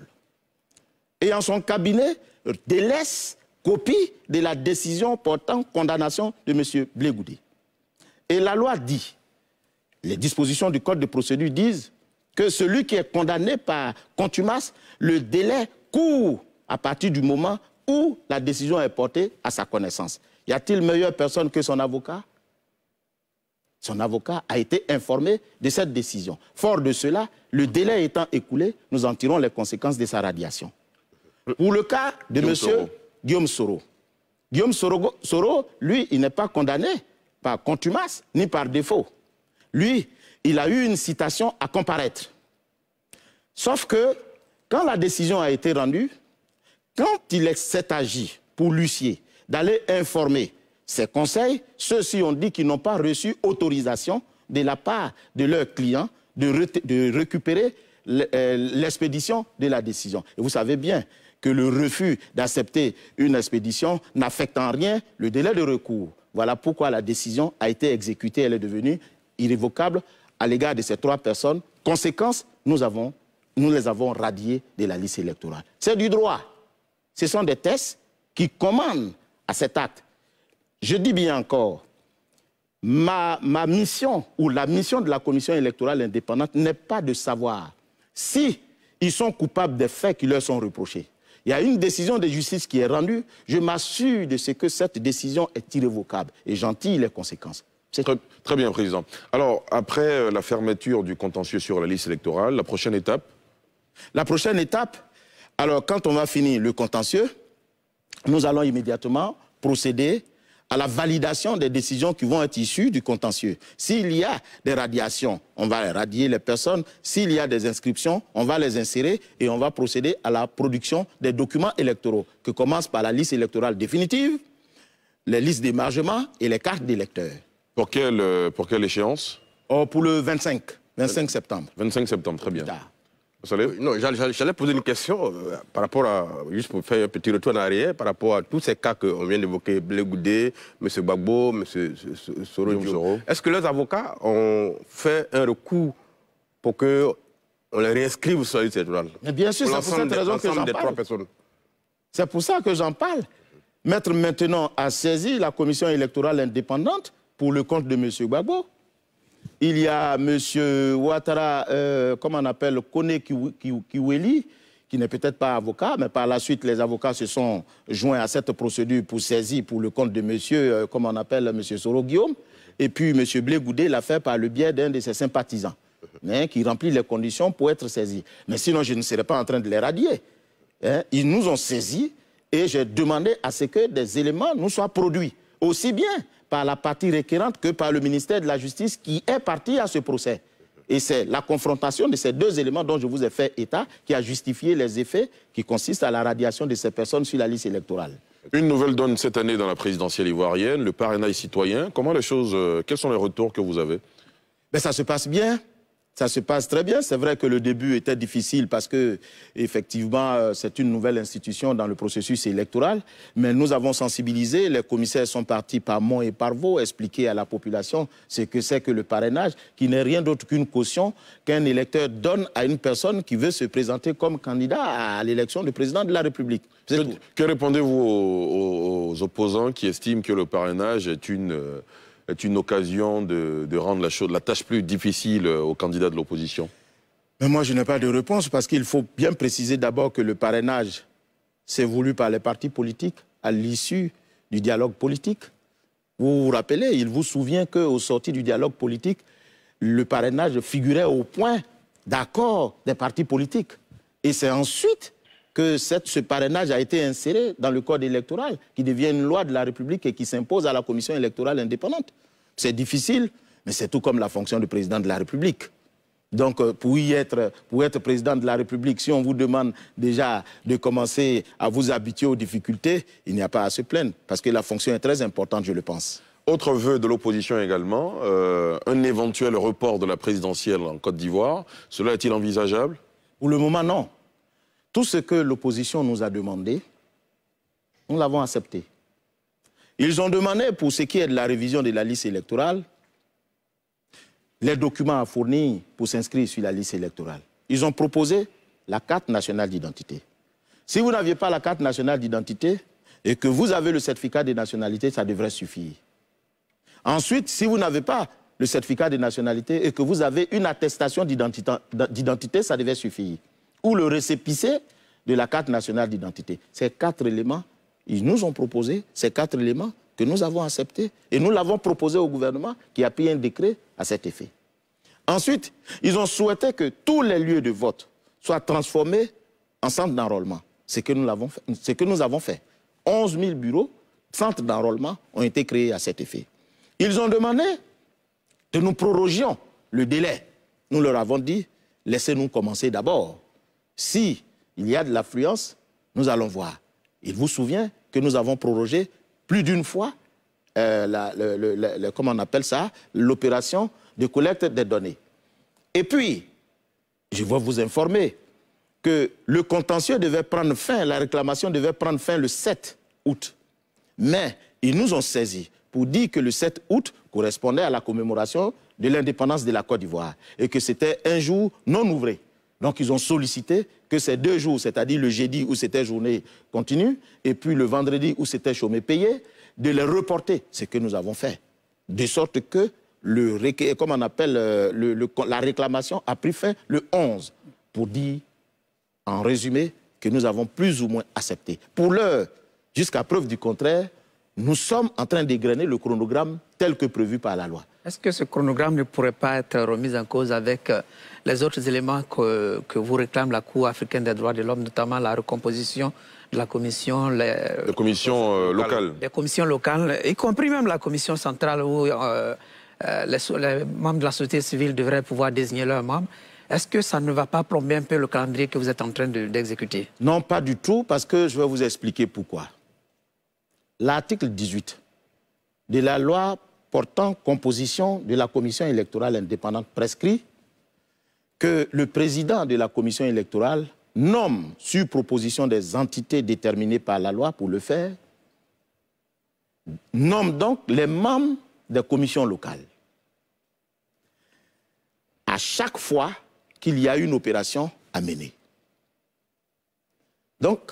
Speaker 2: et en son cabinet euh, délaisse copie de la décision portant condamnation de M. Blégoudé. Et la loi dit, les dispositions du Code de procédure disent que celui qui est condamné par contumace, le délai court à partir du moment où la décision est portée à sa connaissance. Y a-t-il meilleure personne que son avocat Son avocat a été informé de cette décision. Fort de cela, le délai étant écoulé, nous en tirons les conséquences de sa radiation. Pour le cas de M. Guillaume Soro. Guillaume Soro, lui, il n'est pas condamné par contumace ni par défaut. Lui, il a eu une citation à comparaître. Sauf que, quand la décision a été rendue, quand il s'est agi pour l'huissier d'aller informer ses conseils, ceux-ci ont dit qu'ils n'ont pas reçu autorisation de la part de leurs clients de récupérer euh, l'expédition de la décision. Et vous savez bien, que le refus d'accepter une expédition n'affecte en rien le délai de recours. Voilà pourquoi la décision a été exécutée, elle est devenue irrévocable à l'égard de ces trois personnes. Conséquence, nous, avons, nous les avons radiées de la liste électorale. C'est du droit. Ce sont des tests qui commandent à cet acte. Je dis bien encore, ma, mission ou la mission de la commission électorale indépendante n'est pas de savoir si ils sont coupables des faits qui leur sont reprochés. Il y a une décision de justice qui est rendue. Je m'assure de ce que cette décision est irrévocable et j'en les conséquences.
Speaker 1: Très, très, bien, Président. Alors, après euh, la fermeture du contentieux sur la liste électorale, la prochaine étape La prochaine étape, alors quand on va finir le contentieux,
Speaker 2: nous allons immédiatement procéder à la validation des décisions qui vont être issues du contentieux. S'il y a des radiations, on va radier les personnes. S'il y a des inscriptions, on va les insérer et on va procéder à la production des documents électoraux, que commence par la liste électorale définitive, les listes d'émargement et les cartes d'électeurs.
Speaker 1: Pour quelle, euh, pour quelle échéance oh, Pour le 25, 25 septembre. 25 septembre, très bien.
Speaker 4: J'allais poser une question euh, par rapport à, juste pour faire un petit retour en arrière, par rapport à tous ces cas qu'on vient d'évoquer, Blé Goudé, M. Gbagbo, M. Soro. Est-ce que leurs avocats ont fait un recours pour qu'on les réinscrive sur la Mais bien sûr, c'est pour cette raison que j'en parle.
Speaker 2: C'est pour ça que j'en parle. Mettre maintenant à saisi la commission électorale indépendante pour le compte de M. Gbagbo il y a M. Ouattara, euh, comme on appelle, Kone Kiweli, qui n'est peut-être pas avocat, mais par la suite, les avocats se sont joints à cette procédure pour saisir, pour le compte de monsieur, euh, on appelle monsieur Soro Guillaume. Et puis monsieur Blégoudé l'a fait par le biais d'un de ses sympathisants, hein, qui remplit les conditions pour être saisi. Mais sinon, je ne serais pas en train de les radier. Hein. Ils nous ont saisis et j'ai demandé à ce que des éléments nous soient produits. Aussi bien par la partie requérante que par le ministère de la Justice qui est parti à ce procès. Et c'est la confrontation de ces deux éléments dont je vous ai fait état qui a justifié les effets qui consistent à la radiation de ces personnes sur la liste
Speaker 1: électorale. Une nouvelle donne cette année dans la présidentielle ivoirienne, le parrainage citoyen. Comment les choses, euh, quels sont les retours que vous avez ben, Ça se passe bien. Ça se passe très bien. C'est vrai que le
Speaker 2: début était difficile parce que, effectivement, euh, c'est une nouvelle institution dans le processus électoral. Mais nous avons sensibilisé. Les commissaires sont partis par Mont et par Vaux expliquer à la population ce que c'est que le parrainage, qui n'est rien d'autre qu'une caution qu'un électeur donne à une personne qui veut se présenter comme candidat à l'élection du président de la République.
Speaker 1: Que, répondez-vous aux, opposants qui estiment que le parrainage est une. Euh, est une occasion de, rendre la, tâche plus difficile euh, aux candidats de l'opposition
Speaker 2: Mais moi, je n'ai pas de réponse parce qu'il faut bien préciser d'abord que le parrainage, s'est voulu par les partis politiques à l'issue du dialogue politique. Vous vous rappelez, il vous souvient qu'au sorti du dialogue politique, le parrainage figurait au point d'accord des partis politiques. Et c'est ensuite que ce parrainage a été inséré dans le code électoral, qui devient une loi de la République et qui s'impose à la commission électorale indépendante. C'est difficile, mais c'est tout comme la fonction du président de la République. Donc, euh, pour y être, pour être président de la République, si on vous demande déjà de commencer à vous habituer aux difficultés, il n'y a pas à se plaindre, parce que la fonction est très importante, je le pense.
Speaker 1: Autre vœu de l'opposition également, euh, un éventuel report de la présidentielle en Côte d'Ivoire. Cela est-il envisageable
Speaker 2: Pour le moment, non. Tout ce que l'opposition nous a demandé, nous l'avons accepté. Ils ont demandé, pour ce qui est de la révision de la liste électorale, les documents à fournir pour s'inscrire sur la liste électorale. Ils ont proposé la carte nationale d'identité. Si vous n'aviez pas la carte nationale d'identité et que vous avez le certificat de nationalité, ça devrait suffire. Ensuite, si vous n'avez pas le certificat de nationalité et que vous avez une attestation d'identité, ça devait suffire. Ou le récépissé de la carte nationale d'identité. Ces quatre éléments, ils nous ont proposé ces quatre éléments que nous avons acceptés et nous l'avons proposé au gouvernement qui a pris un décret à cet effet. Ensuite, ils ont souhaité que tous les lieux de vote soient transformés en centres d'enrôlement. C'est que nous l'avons que nous avons fait. 11 000 bureaux, centres d'enrôlement ont été créés à cet effet. Ils ont demandé que nous prorogions le délai. Nous leur avons dit, laissez-nous commencer d'abord. Si il y a de l'affluence, nous allons voir. Il vous souvient que nous avons prorogé plus d'une fois, euh, on appelle ça, l'opération de collecte des données. Et puis, je vais vous informer que le contentieux devait prendre fin, la réclamation devait prendre fin le 7 août. Mais ils nous ont saisis pour dire que le 7 août correspondait à la commémoration de l'indépendance de la Côte d'Ivoire et que c'était un jour non ouvré. Donc ils ont sollicité que ces deux jours, c'est-à-dire le jeudi où c'était journée continue, et puis le vendredi où c'était chômé payé, de les reporter, ce que nous avons fait. De sorte que euh, la réclamation a pris fin le 11, pour dire, en résumé, que nous avons plus ou moins accepté. Pour l'heure, jusqu'à preuve du contraire, nous sommes en train d'égrener le chronogramme tel que prévu par la
Speaker 5: loi. Est-ce que ce chronogramme ne pourrait pas être remis en cause avec euh, les autres éléments que, que vous réclame la Cour africaine des droits de l'homme, notamment la recomposition de la commission... Les, les commissions euh, locales. Les commissions locales, y compris même la commission centrale où euh, euh, les, membres de la société civile devraient pouvoir désigner leurs membres. Est-ce que ça ne va pas plomber un peu le calendrier que vous êtes en train d'exécuter
Speaker 2: Non, pas du tout, parce que je vais vous expliquer pourquoi. L'article 18 de la loi portant composition de la commission électorale indépendante prescrit que le président de la commission électorale nomme, sur proposition des entités déterminées par la loi pour le faire, nomme donc les membres des commissions locales. À chaque fois qu'il y a une opération à mener. Donc,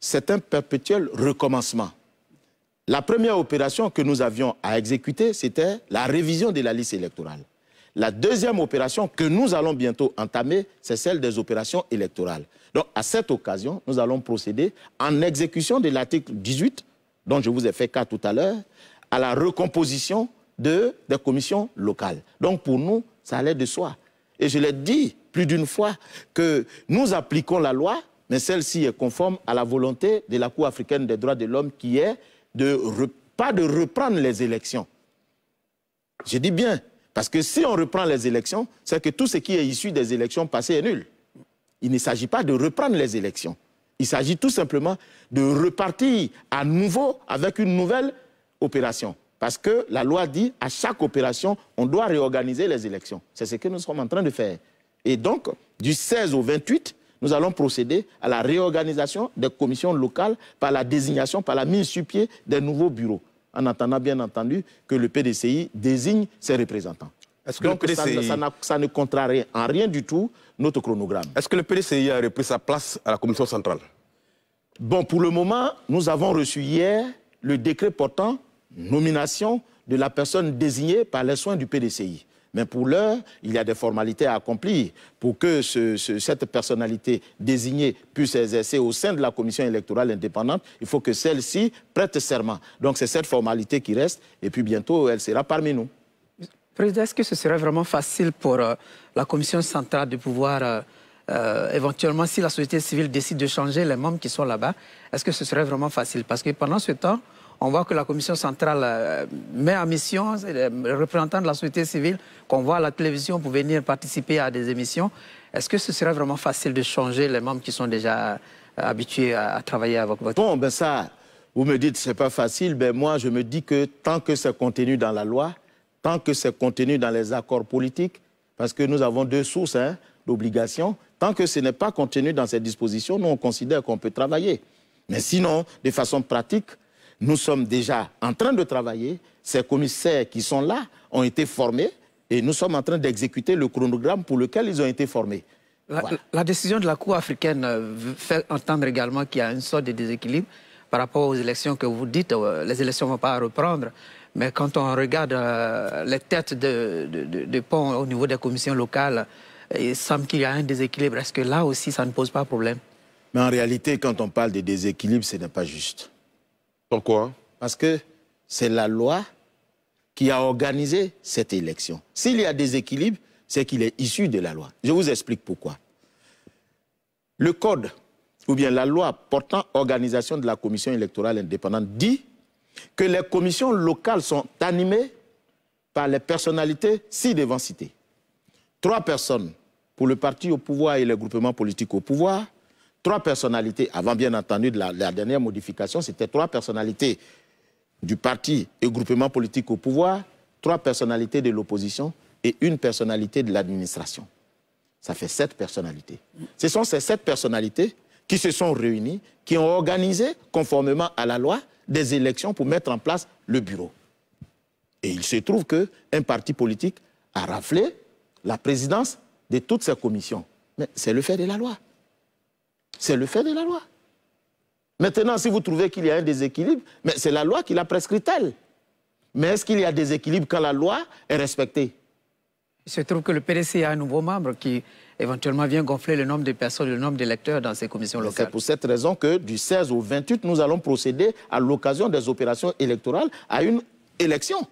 Speaker 2: c'est un perpétuel recommencement. La première opération que nous avions à exécuter, c'était la révision de la liste électorale. La deuxième opération que nous allons bientôt entamer, c'est celle des opérations électorales. Donc, à cette occasion, nous allons procéder en exécution de l'article 18, dont je vous ai fait cas tout à l'heure, à la recomposition de, des commissions locales. Donc, pour nous, ça allait de soi. Et je l'ai dit plus d'une fois que nous appliquons la loi, mais celle-ci est conforme à la volonté de la Cour africaine des droits de l'homme qui est de ne pas de reprendre les élections. Je dis bien parce que si on reprend les élections, c'est que tout ce qui est issu des élections passées est nul. Il ne s'agit pas de reprendre les élections. Il s'agit tout simplement de repartir à nouveau avec une nouvelle opération. Parce que la loi dit, à chaque opération, on doit réorganiser les élections. C'est ce que nous sommes en train de faire. Et donc, du 16 au 28, nous allons procéder à la réorganisation des commissions locales par la désignation, par la mise sur pied des nouveaux bureaux en attendant bien entendu que le PDCI désigne
Speaker 4: ses représentants. est que Donc
Speaker 2: ça, ne contrarie
Speaker 4: en rien du tout notre chronogramme. Est-ce que le PDCI a repris sa place à la Commission centrale
Speaker 2: Bon, pour le moment, nous avons reçu hier le décret portant nomination de la personne désignée par les soins du PDCI. Mais pour l'heure, il y a des formalités à accomplir pour que cette personnalité désignée puisse exercer au sein de la commission électorale indépendante. Il faut que celle-ci prête serment. Donc c'est cette formalité qui reste et puis bientôt elle sera parmi nous.
Speaker 5: Président, est-ce que ce serait vraiment facile pour euh, la commission centrale de pouvoir euh, euh, éventuellement, si la société civile décide de changer les membres qui sont là-bas, est-ce que ce serait vraiment facile Parce que pendant ce temps, on voit que la Commission centrale euh, met en mission euh, les représentants de la société civile qu'on voit à la télévision pour venir participer à des émissions. Est-ce que ce serait vraiment facile de changer les membres qui sont déjà euh, habitués à, travailler avec votre... Bon, ben ça,
Speaker 2: vous me dites c'est pas facile, ben moi je me dis que tant que c'est contenu dans la loi, tant que c'est contenu dans les accords politiques, parce que nous avons deux sources hein, d'obligation, tant que ce n'est pas contenu dans ces dispositions, nous on considère qu'on peut travailler. Mais sinon, de façon pratique, nous sommes déjà en train de travailler. Ces commissaires qui sont là ont été formés et nous sommes en train d'exécuter le chronogramme pour lequel ils ont été formés.
Speaker 5: La, décision de la Cour africaine euh, fait entendre également qu'il y a une sorte de déséquilibre par rapport aux élections que vous dites. Euh, les élections ne vont pas reprendre. Mais quand on regarde euh, les têtes de, pont au niveau des commissions locales, il semble qu'il y a un déséquilibre. Est-ce que là aussi, ça ne pose pas problème
Speaker 2: Mais en réalité, quand on parle de déséquilibre, ce n'est pas juste. Pourquoi Parce que c'est la loi qui a organisé cette élection. S'il y a des équilibres, c'est qu'il est issu de la loi. Je vous explique pourquoi. Le code, ou bien la loi portant organisation de la commission électorale indépendante, dit que les commissions locales sont animées par les personnalités ci-devant citées. Trois personnes pour le parti au pouvoir et les groupements politiques au pouvoir, trois personnalités, avant bien entendu de la, la dernière modification, c'était trois personnalités du parti et groupement politique au pouvoir, trois personnalités de l'opposition et une personnalité de l'administration. Ça fait sept personnalités. Ce sont ces sept personnalités qui se sont réunies, qui ont organisé, conformément à la loi, des élections pour mettre en place le bureau. Et il se trouve qu'un parti politique a raflé la présidence de toutes ces commissions. Mais c'est le fait de la loi. C'est le fait de la loi. Maintenant, si vous trouvez qu'il y a un déséquilibre, mais c'est la loi qui l'a prescrit elle Mais est-ce qu'il y a déséquilibre quand la loi
Speaker 5: est respectée Il se trouve que le PDC a un nouveau membre qui éventuellement vient gonfler le nombre de personnes, le nombre d'électeurs dans ces commissions locales. C'est
Speaker 2: pour cette raison que du 16 au 28, nous allons procéder à l'occasion des opérations électorales à une élection.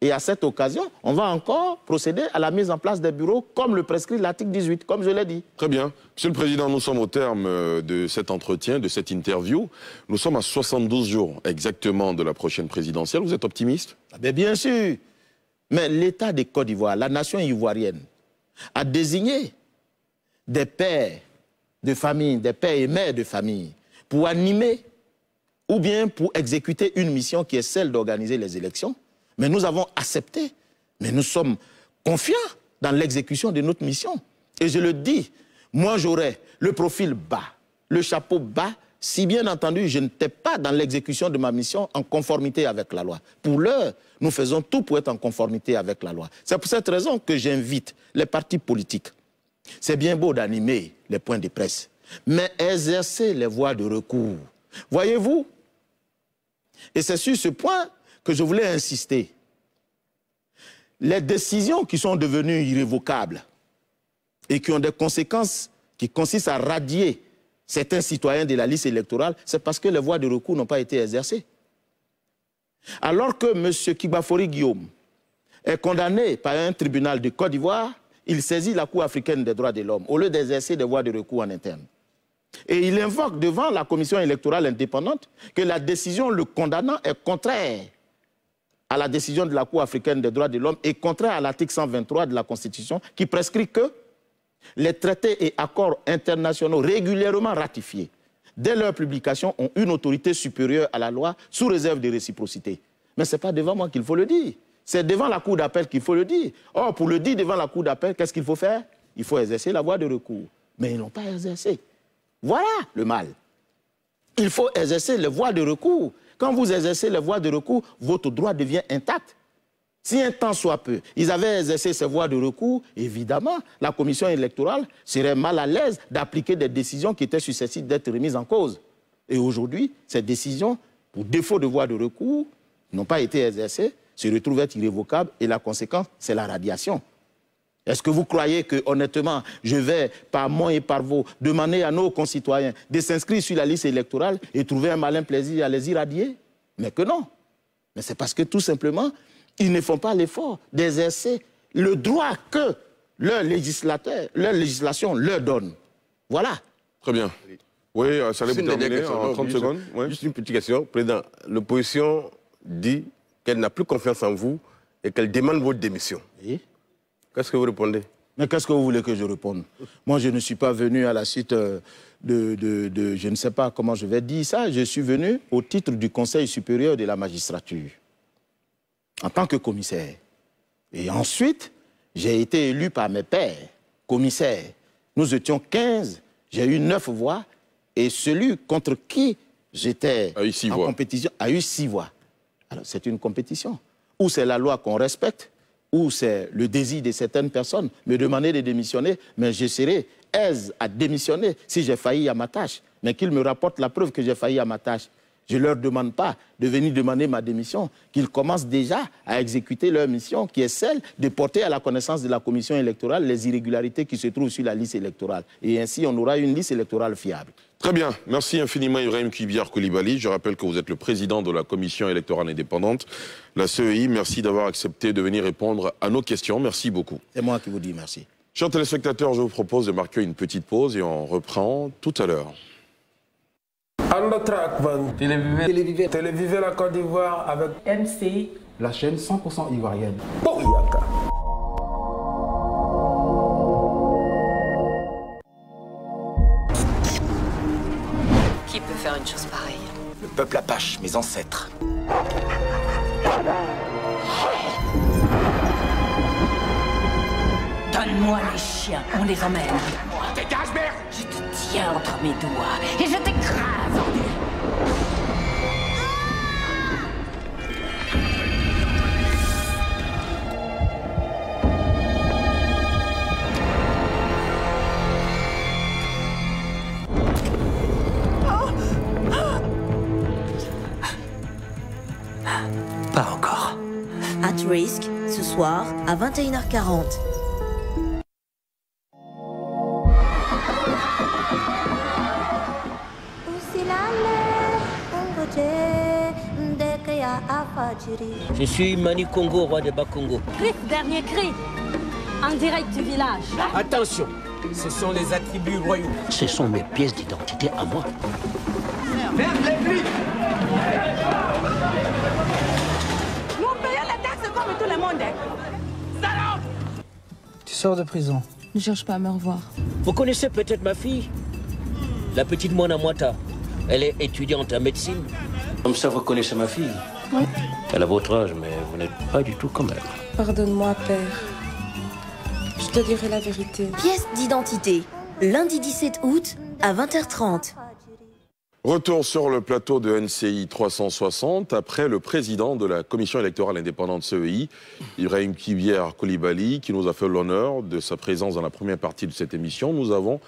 Speaker 2: Et à cette occasion,
Speaker 1: on va encore procéder à la mise en place des bureaux comme le prescrit l'article 18, comme je l'ai dit. Très bien. Monsieur le Président, nous sommes au terme euh, de cet entretien, de cette interview. Nous sommes à 72 jours exactement de la prochaine présidentielle. Vous êtes optimiste ah, Bien sûr. Mais
Speaker 2: l'État des Côte d'Ivoire, la nation ivoirienne, a désigné des pères de famille, des pères et mères de famille, pour animer ou bien pour exécuter une mission qui est celle d'organiser les élections. Mais nous avons accepté. Mais nous sommes confiants dans l'exécution de notre mission. Et je le dis, moi j'aurais le profil bas, le chapeau bas, si bien entendu je n'étais pas dans l'exécution de ma mission en conformité avec la loi. Pour l'heure, nous faisons tout pour être en conformité avec la loi. C'est pour cette raison que j'invite les partis politiques. C'est bien beau d'animer les points de presse, mais exercer les voies de recours. Voyez-vous Et c'est sur ce point que je voulais insister. Les décisions qui sont devenues irrévocables et qui ont des conséquences qui consistent à radier certains citoyens de la liste électorale, c'est parce que les voies de recours n'ont pas été exercées. Alors que M. Kibafori Guillaume est condamné par un tribunal du Côte d'Ivoire, il saisit la Cour africaine des droits de l'homme au lieu d'exercer des voies de recours en interne. Et il invoque devant la commission électorale indépendante que la décision le condamnant est contraire à la décision de la Cour africaine des droits de l'homme et contraire à l'article 123 de la Constitution qui prescrit que les traités et accords internationaux régulièrement ratifiés dès leur publication ont une autorité supérieure à la loi sous réserve de réciprocité. Mais ce n'est pas devant moi qu'il faut le dire. C'est devant la Cour d'appel qu'il faut le dire. Or, pour le dire devant la Cour d'appel, qu'est-ce qu'il faut faire Il faut exercer la voie de recours. Mais ils n'ont pas exercé. Voilà le mal. Il faut exercer les voie de recours. Quand vous exercez les voies de recours, votre droit devient intact. Si un temps soit peu, ils avaient exercé ces voies de recours, évidemment, la commission électorale serait mal à l'aise d'appliquer des décisions qui étaient susceptibles d'être remises en cause. Et aujourd'hui, ces décisions, pour défaut de voies de recours, n'ont pas été exercées, se retrouvent irrévocables et la conséquence, c'est la radiation. Est-ce que vous croyez que, honnêtement, je vais, par moi et par vous, demander à nos concitoyens de s'inscrire sur la liste électorale et trouver un malin plaisir à les irradier Mais que non. Mais c'est parce que, tout simplement, ils ne font pas l'effort d'exercer le droit que leur législateur, leur législation leur donne.
Speaker 4: Voilà.
Speaker 1: Très bien. Oui, euh, ça allait terminer en 30 secondes. Juste une petite question.
Speaker 4: Président, l'opposition dit qu'elle n'a plus confiance en vous et qu'elle demande votre démission. Oui. Qu'est-ce que vous répondez mais qu'est-ce que vous voulez que je réponde Moi, je ne suis pas
Speaker 2: venu à la suite euh, de, Je ne sais pas comment je vais dire ça. Je suis venu au titre du Conseil supérieur de la magistrature, en tant que commissaire. Et ensuite, j'ai été élu par mes pères, commissaires. Nous étions 15, j'ai eu 9 voix, et celui contre qui j'étais en compétition a eu 6 voix. Alors, c'est une compétition Ou c'est la loi qu'on respecte ou c'est le désir de certaines personnes, me demander de démissionner, mais je serai aise à démissionner si j'ai failli à ma tâche. Mais qu'ils me rapportent la preuve que j'ai failli à ma tâche. Je ne leur demande pas de venir demander ma démission, qu'ils commencent déjà à exécuter leur mission, qui est celle de porter à la connaissance de la commission électorale les irrégularités qui se trouvent sur la liste électorale. Et ainsi, on aura une liste électorale fiable.
Speaker 1: Très bien. Merci infiniment, Ibrahim Kibiar Koulibaly. Je rappelle que vous êtes le président de la commission électorale indépendante, la CEI. Merci d'avoir accepté de venir répondre à nos questions. Merci beaucoup. C'est moi qui vous dis merci. Chers téléspectateurs, je vous propose de marquer une petite pause et on reprend tout à l'heure. Télévivez.
Speaker 4: Télévivez la Côte d'Ivoire avec MC, la chaîne 100% ivoirienne.
Speaker 6: peuple apache, mes ancêtres.
Speaker 7: Donne-moi les chiens, on les emmène. Dégage, merde Je
Speaker 6: te tiens entre mes doigts et je t'écrase.
Speaker 5: ce soir
Speaker 6: à 21h40.
Speaker 4: Je suis Manu Congo, roi de Bakongo.
Speaker 6: dernier cri, en direct du village.
Speaker 5: Attention, ce sont les attributs royaux. Ce sont mes pièces d'identité à moi. les Tu sors de prison. Ne cherche pas à me revoir. Vous connaissez peut-être
Speaker 4: ma fille La petite à Moita. Elle est étudiante en médecine. Comme ça, vous connaissez ma fille Oui. Elle a votre âge, mais vous n'êtes pas du tout comme elle.
Speaker 6: Pardonne-moi, père. Je te dirai la vérité. Pièce d'identité, lundi 17 août à 20h30.
Speaker 1: Retour sur le plateau de NCI 360 après le président de la commission électorale indépendante CEI, Ibrahim Kibière Kolibali, qui nous a fait l'honneur de sa présence dans la première partie de cette émission. Nous avons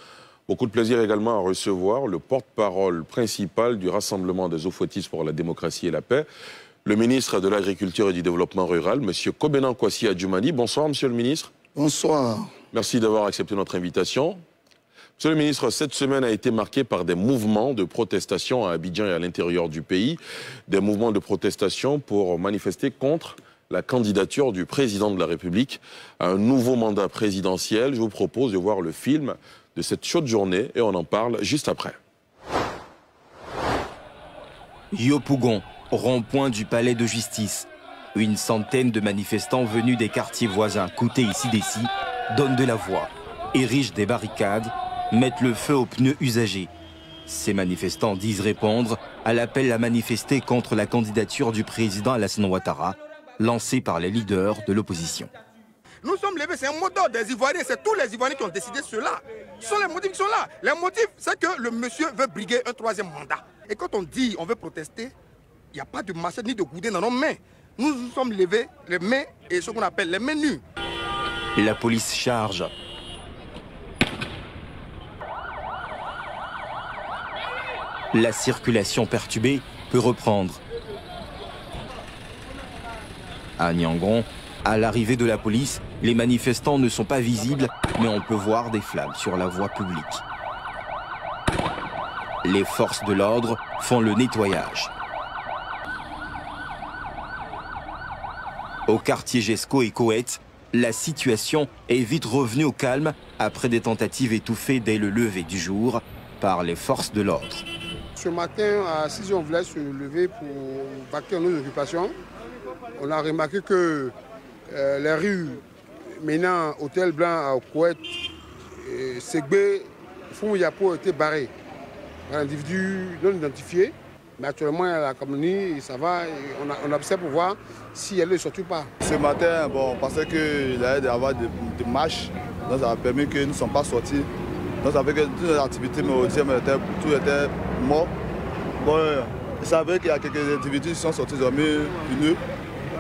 Speaker 1: beaucoup de plaisir également à recevoir le porte-parole principal du Rassemblement des Oufouettistes pour la démocratie et la paix, le ministre de l'Agriculture et du Développement rural, M. Kobenan Kwasi Djumani. Bonsoir, Monsieur le ministre. Bonsoir. Merci d'avoir accepté notre invitation. Monsieur le ministre, cette semaine a été marquée par des mouvements de protestation à Abidjan et à l'intérieur du pays, des mouvements de protestation pour manifester contre la candidature du président de la République à un nouveau mandat présidentiel. Je vous propose de voir le film de cette chaude journée et on en parle juste après.
Speaker 6: Yopougon, rond-point du palais de justice. Une centaine de manifestants venus des quartiers voisins, coûtés ici d'ici, donnent de la voix, érigent des barricades mettent le feu aux pneus usagés. Ces manifestants disent répondre à l'appel à manifester contre la candidature du président Alassane Ouattara, lancé par les leaders de l'opposition.
Speaker 4: Nous sommes levés, c'est un mot d'ordre des Ivoiriens, c'est tous les Ivoiriens qui ont décidé cela. Ce sont les motifs qui sont là. Les motifs, c'est que le monsieur veut briguer un troisième mandat. Et quand on dit on veut protester, il n'y a pas de machette ni de goudin dans nos mains. Nous nous sommes levés, les mains, et ce qu'on appelle les mains nues.
Speaker 6: La police charge la circulation perturbée peut reprendre. À Niangon, à l'arrivée de la police, les manifestants ne sont pas visibles, mais on peut voir des flammes sur la voie publique. Les forces de l'ordre font le nettoyage. Au quartier Gesco et Coët, la situation est vite revenue au calme après des tentatives étouffées dès le lever du jour par les forces de l'ordre.
Speaker 7: Ce matin, à 6 h on voulait se lever pour partir nos occupations. On a remarqué que euh, les rues menant Hôtel Blanc à il Segbe, Fou Yapo étaient barrées. Un individu non identifié. Mais actuellement, la commune, ça va, on, observe pour voir si elle ne sortit pas. Ce matin, bon, on pensait qu'il allait y avoir des, marches, ça a permis qu'ils ne sont pas sortis. Donc ça que toutes
Speaker 2: les activités, mais étaient mortes. tout était mort. Bon, qu'il y a quelques individus qui sont sortis dormir pneus.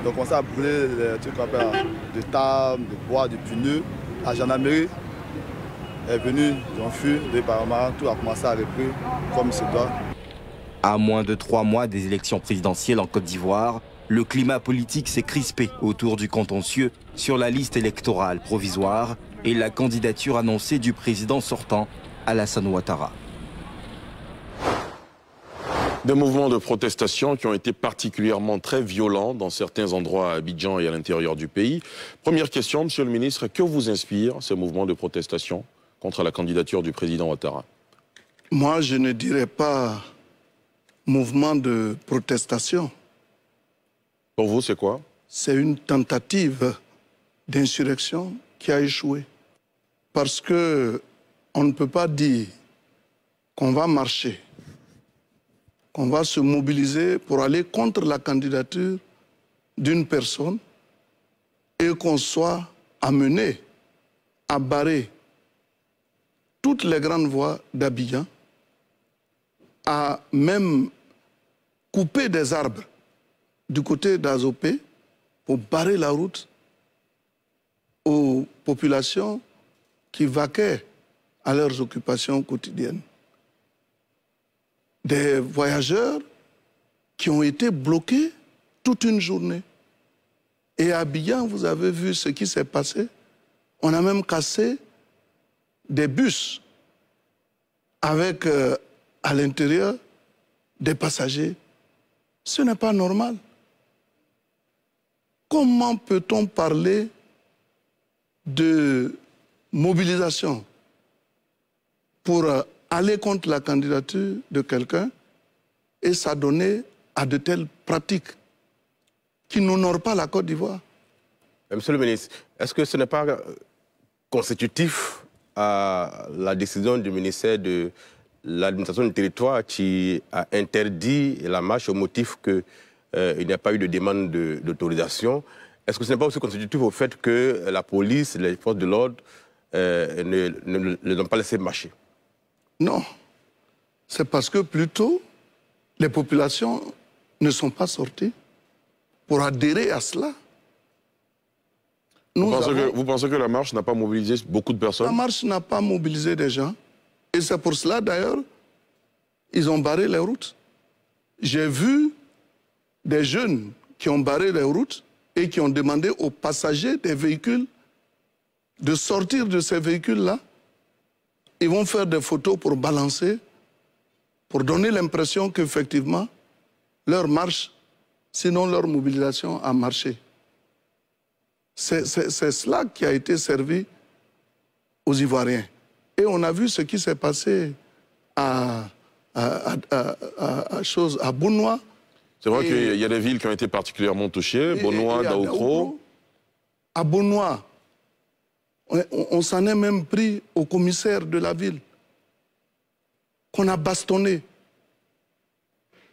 Speaker 2: Donc on s'est brûlé euh, des trucs de table, de bois, de pneus. La gendarmerie est venue, ils ont fui,
Speaker 7: tout a commencé à repris comme c'est.
Speaker 6: À moins de trois mois des élections présidentielles en Côte d'Ivoire, le climat politique s'est crispé autour du contentieux sur la liste électorale provisoire et la candidature annoncée du président sortant, Alassane Ouattara.
Speaker 1: Des mouvements de protestation qui ont été particulièrement très violents dans certains endroits à Abidjan et à l'intérieur du pays. Première question, Monsieur le ministre, que vous inspire ces mouvements de protestation contre la candidature du président Ouattara
Speaker 7: Moi, je ne dirais pas mouvement de protestation.
Speaker 1: Pour vous, c'est quoi
Speaker 7: C'est une tentative d'insurrection qui a échoué. Parce qu'on ne peut pas dire qu'on va marcher, qu'on va se mobiliser pour aller contre la candidature d'une personne et qu'on soit amené à barrer toutes les grandes voies d'Abidjan, à même couper des arbres du côté d'Azopé pour barrer la route aux populations qui vaquaient à leurs occupations quotidiennes. Des voyageurs qui ont été bloqués toute une journée. Et à vous avez vu ce qui s'est passé. On a même cassé des bus avec euh, à l'intérieur des passagers. Ce n'est pas normal. Comment peut-on parler de mobilisation pour euh, aller contre la candidature de quelqu'un et s'adonner à de telles pratiques qui n'honorent pas la Côte d'Ivoire.
Speaker 4: Monsieur le ministre, est-ce que ce n'est pas euh, constitutif à euh, la décision du ministère de l'administration du territoire qui a interdit la marche au motif qu'il n'y a pas eu de demande d'autorisation Est-ce que ce n'est pas aussi constitutif au fait que la police, les forces de l'ordre euh, ne, ne, ne pas laissé marcher
Speaker 7: Non. C'est parce que plutôt, les populations ne sont pas sorties pour adhérer à cela. vous, pensez que,
Speaker 1: vous pensez que la marche n'a pas mobilisé beaucoup de personnes La
Speaker 7: marche n'a pas mobilisé des gens. Et c'est pour cela, d'ailleurs, ils ont barré les routes. J'ai vu des jeunes qui ont barré les routes et qui ont demandé aux passagers des véhicules de sortir de ces véhicules-là. Ils vont faire des photos pour balancer, pour donner l'impression qu'effectivement, leur marche, sinon leur mobilisation a marché. C'est cela qui a été servi aux Ivoiriens. Et on a vu ce qui s'est passé à, à, à, à, à chose,
Speaker 1: C'est vrai qu'il y a des villes qui ont été particulièrement touchées, Bounois, Daoukro.
Speaker 7: À Bounois, on, s'en est même pris au commissaire de la ville, qu'on a bastonné.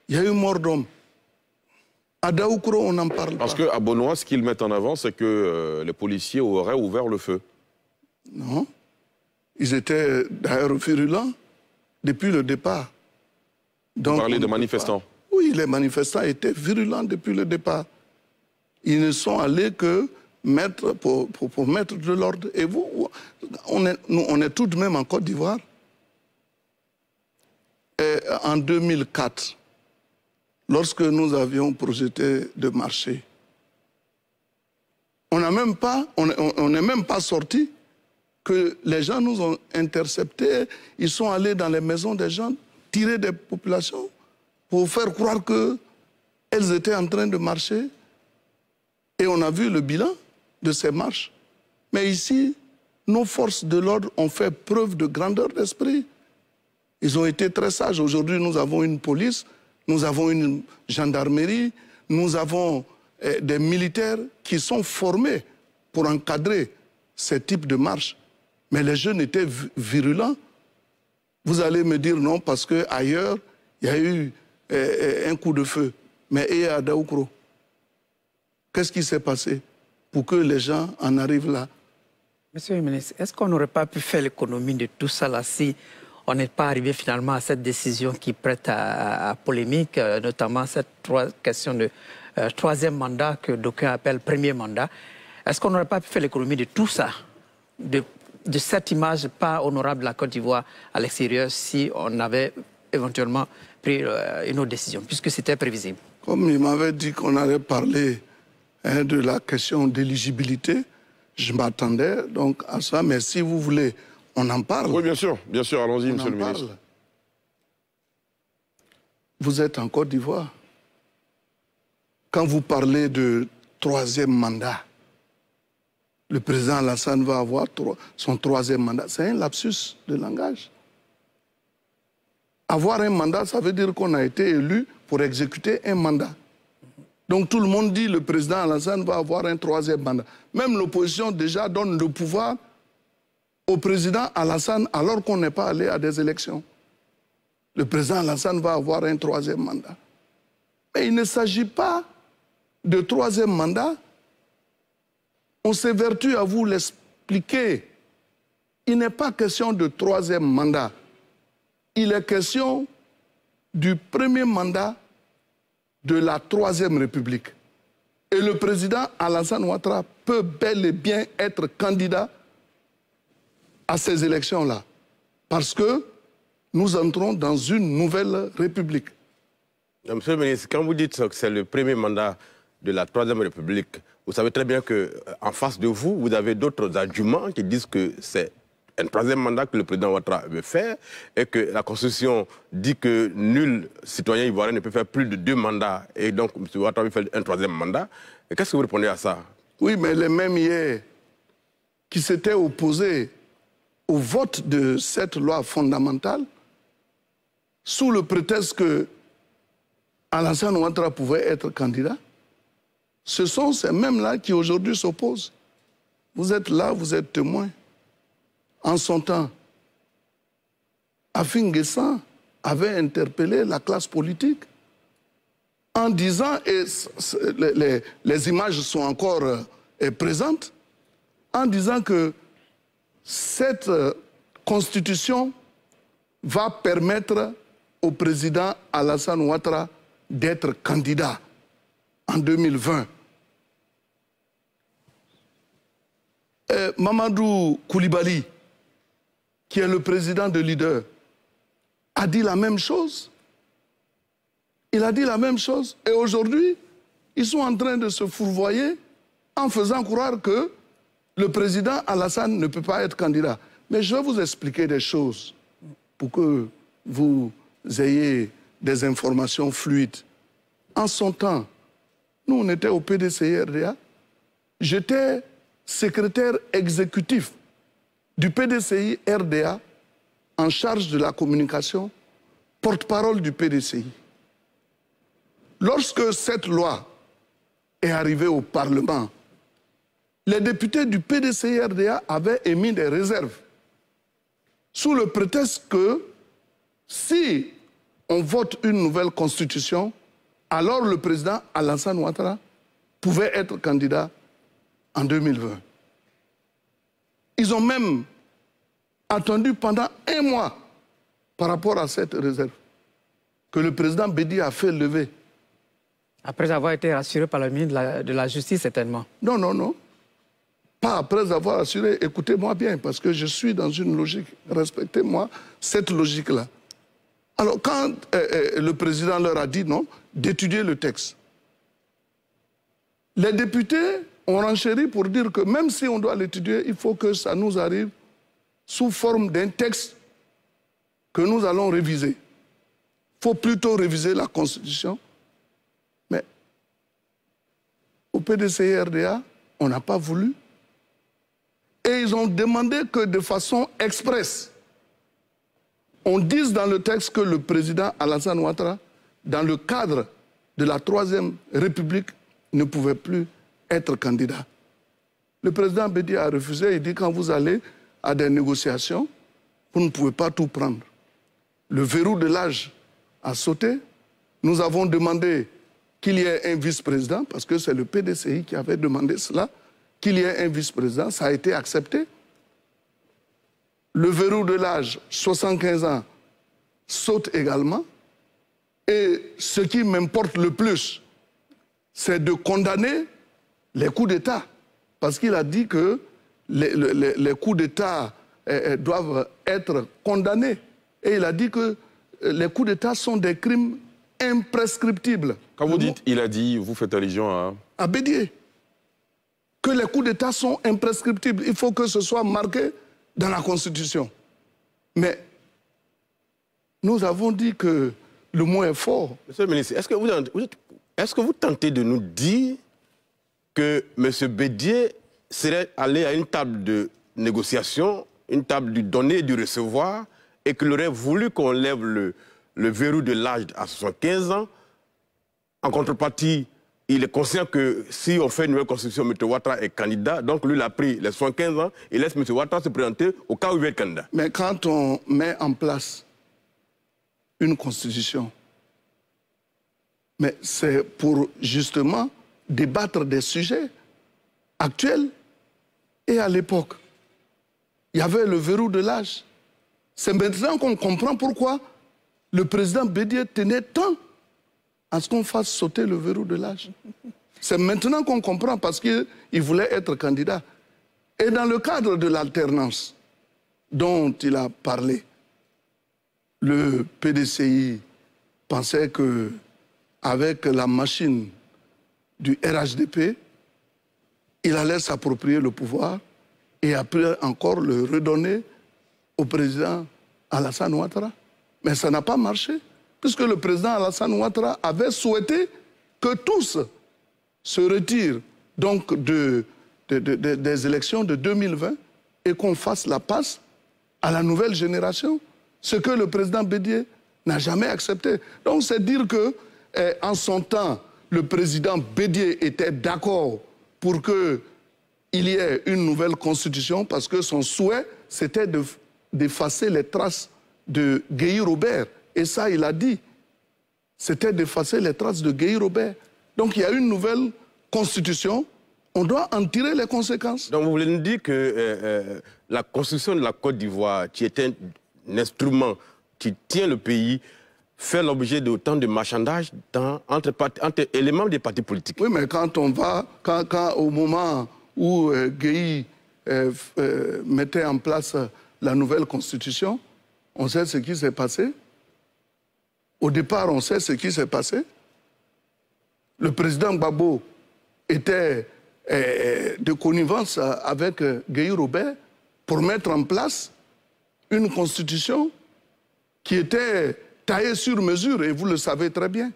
Speaker 7: Il y a eu mort d'homme. À Daoukro, on en parle Parce
Speaker 1: qu'à Benoît, ce qu'ils mettent en avant, c'est que euh, les policiers auraient ouvert le feu.
Speaker 7: Non. Ils étaient d'ailleurs virulents depuis le départ.
Speaker 1: Vous parlez de manifestants
Speaker 7: Oui, les manifestants étaient virulents depuis le départ. Ils ne sont allés que pour, pour, mettre de l'ordre. Et vous, on est, on est tout de même en Côte d'Ivoire. en 2004, lorsque nous avions projeté de marcher, on n'est même pas, on, on même pas sorti que les gens nous ont interceptés. Ils sont allés dans les maisons des gens, tirer des populations pour faire croire qu'elles étaient en train de marcher. Et on a vu le bilan de ces marches. Mais ici, nos forces de l'ordre ont fait preuve de grandeur d'esprit. Ils ont été très sages. Aujourd'hui, nous avons une police, nous avons une gendarmerie, nous avons eh, des militaires qui sont formés pour encadrer ces types de marches. Mais les jeunes étaient virulents. Vous allez me dire non parce qu'ailleurs, il y a eu eh, eh, un coup de feu. Mais et à Daoukro, qu'est-ce qui s'est passé pour que les gens en
Speaker 5: arrivent là. Monsieur le ministre, est-ce qu'on n'aurait pas pu faire l'économie de tout ça là si on n'est pas arrivé finalement à cette décision qui prête à, polémique, euh, notamment cette question de euh, troisième mandat que d'aucuns appellent premier mandat. Est-ce qu'on n'aurait pas pu faire l'économie de tout ça, de, cette image pas honorable de la Côte d'Ivoire à l'extérieur, si on avait éventuellement pris euh, une autre décision, puisque c'était prévisible
Speaker 7: Comme il m'avait dit qu'on allait parler Hein, de la question d'éligibilité. Je m'attendais donc à ça, mais si vous voulez, on en parle. Oui, bien
Speaker 1: sûr, bien sûr, allons-y, monsieur le ministre.
Speaker 7: Vous êtes en Côte d'Ivoire. Quand vous parlez de troisième mandat, le président Alassane va avoir son troisième mandat. C'est un lapsus de langage. Avoir un mandat, ça veut dire qu'on a été élu pour exécuter un mandat. Donc tout le monde dit le président Alassane va avoir un troisième mandat. Même l'opposition déjà donne le pouvoir au président Alassane alors qu'on n'est pas allé à des élections. Le président Alassane va avoir un troisième mandat. Mais il ne s'agit pas de troisième mandat. On s'évertue à vous l'expliquer. Il n'est pas question de troisième mandat. Il est question du premier mandat de la Troisième République. Et le président Alassane Ouattara peut bel et bien être candidat à ces élections-là. Parce que nous entrons dans une nouvelle République.
Speaker 4: Monsieur le ministre, quand vous dites que c'est le premier mandat de la Troisième République, vous savez très bien qu'en euh, face de vous, vous avez d'autres arguments qui disent que c'est un troisième mandat que le président Ouattara veut faire et que la Constitution dit que nul citoyen ivoirien ne peut faire plus de deux mandats et donc M. Ouattara veut faire un troisième mandat. Qu'est-ce que vous répondez à ça
Speaker 7: Oui, mais les mêmes hier qui s'étaient opposés au vote de cette loi fondamentale sous le prétexte que Alassane Ouattara pouvait être candidat, ce sont ces mêmes-là qui aujourd'hui s'opposent. Vous êtes là, vous êtes témoins en son temps, Afingessa avait interpellé la classe politique en disant, et les, images sont encore euh, présentes, en disant que cette euh, constitution va permettre au président Alassane Ouattara d'être candidat en 2020. Euh, Mamadou Koulibaly, qui est le président de Leader, a dit la même chose. Il a dit la même chose. Et aujourd'hui, ils sont en train de se fourvoyer en faisant croire que le président Alassane ne peut pas être candidat. Mais je vais vous expliquer des choses pour que vous ayez des informations fluides. En son temps, nous, on était au PDC rda J'étais secrétaire exécutif du PDCI RDA en charge de la communication, porte-parole du PDCI. Lorsque cette loi est arrivée au Parlement, les députés du PDCI RDA avaient émis des réserves sous le prétexte que si on vote une nouvelle constitution, alors le président Alassane Ouattara pouvait être candidat en 2020. Ils ont même attendu pendant un mois par rapport à cette réserve que le président Bédi a fait lever.
Speaker 5: Après avoir été rassuré par le ministre de la, Justice, certainement.
Speaker 7: Non, non, non. Pas après avoir assuré, écoutez-moi bien, parce que je suis dans une logique, respectez-moi cette logique-là. Alors, quand euh, euh, le président leur a dit non, d'étudier le texte, les députés on renchérit pour dire que même si on doit l'étudier, il faut que ça nous arrive sous forme d'un texte que nous allons réviser. Il faut plutôt réviser la Constitution. Mais au PDC-RDA, on n'a pas voulu. Et ils ont demandé que de façon expresse, on dise dans le texte que le président Alassane Ouattara, dans le cadre de la Troisième République, ne pouvait plus être candidat. Le président Bédi a refusé. Il dit quand vous allez à des négociations, vous ne pouvez pas tout prendre. Le verrou de l'âge a sauté. Nous avons demandé qu'il y ait un vice-président, parce que c'est le PDCI qui avait demandé cela, qu'il y ait un vice-président. Ça a été accepté. Le verrou de l'âge, 75 ans, saute également. Et ce qui m'importe le plus, c'est de condamner les coups d'État, parce qu'il a dit que les, coups d'État eh, eh, doivent être condamnés. Et il a dit que euh, les coups d'État sont des crimes imprescriptibles. Quand vous dites
Speaker 1: il a dit, vous faites allusion à...
Speaker 7: À Bédier. Que les coups d'État sont imprescriptibles. Il faut que ce soit marqué dans la Constitution. Mais
Speaker 4: nous avons dit que le mot est fort. Monsieur le ministre, est-ce que vous, est que vous tentez de nous dire que M. Bédier serait allé à une table de négociation, une table du donner et du recevoir, et qu'il aurait voulu qu'on lève le, verrou de l'âge à 75 ans. En contrepartie, il est conscient que si on fait une nouvelle constitution, M. Ouattara est candidat. Donc lui, il a pris les 75 ans et laisse M. Ouattara se présenter au cas où il est candidat.
Speaker 7: Mais quand on met en place une constitution, mais c'est pour justement débattre des sujets actuels et à l'époque. Il y avait le verrou de l'âge. C'est maintenant qu'on comprend pourquoi le président Bédier tenait tant à ce qu'on fasse sauter le verrou de l'âge. C'est maintenant qu'on comprend parce qu'il voulait être candidat. Et dans le cadre de l'alternance dont il a parlé, le PDCI pensait que avec la machine du RHDP, il allait s'approprier le pouvoir et après encore le redonner au président Alassane Ouattara. Mais ça n'a pas marché, puisque le président Alassane Ouattara avait souhaité que tous se retirent donc des élections de 2020 et qu'on fasse la passe à la nouvelle génération, ce que le président Bédier n'a jamais accepté. Donc c'est dire que eh, en son temps, le président Bédier était d'accord pour qu'il y ait une nouvelle constitution parce que son souhait, c'était d'effacer les traces de Guy Robert. Et ça, il a dit. C'était d'effacer les traces de Guy Robert.
Speaker 4: Donc il y a une nouvelle constitution. On doit en tirer les conséquences. Donc vous voulez nous dire que euh, euh, la constitution de la Côte d'Ivoire, qui est un instrument qui tient le pays, fait l'objet d'autant de marchandages entre, éléments des partis politiques.
Speaker 7: Oui, mais quand on va, quand, au moment où euh, Guy euh, euh, mettait en place la nouvelle constitution, on sait ce qui s'est passé. Au départ, on sait ce qui s'est passé. Le président Gbagbo était de connivence avec Guy Robert pour mettre en place une constitution qui était taillé sur mesure, et vous le savez très bien.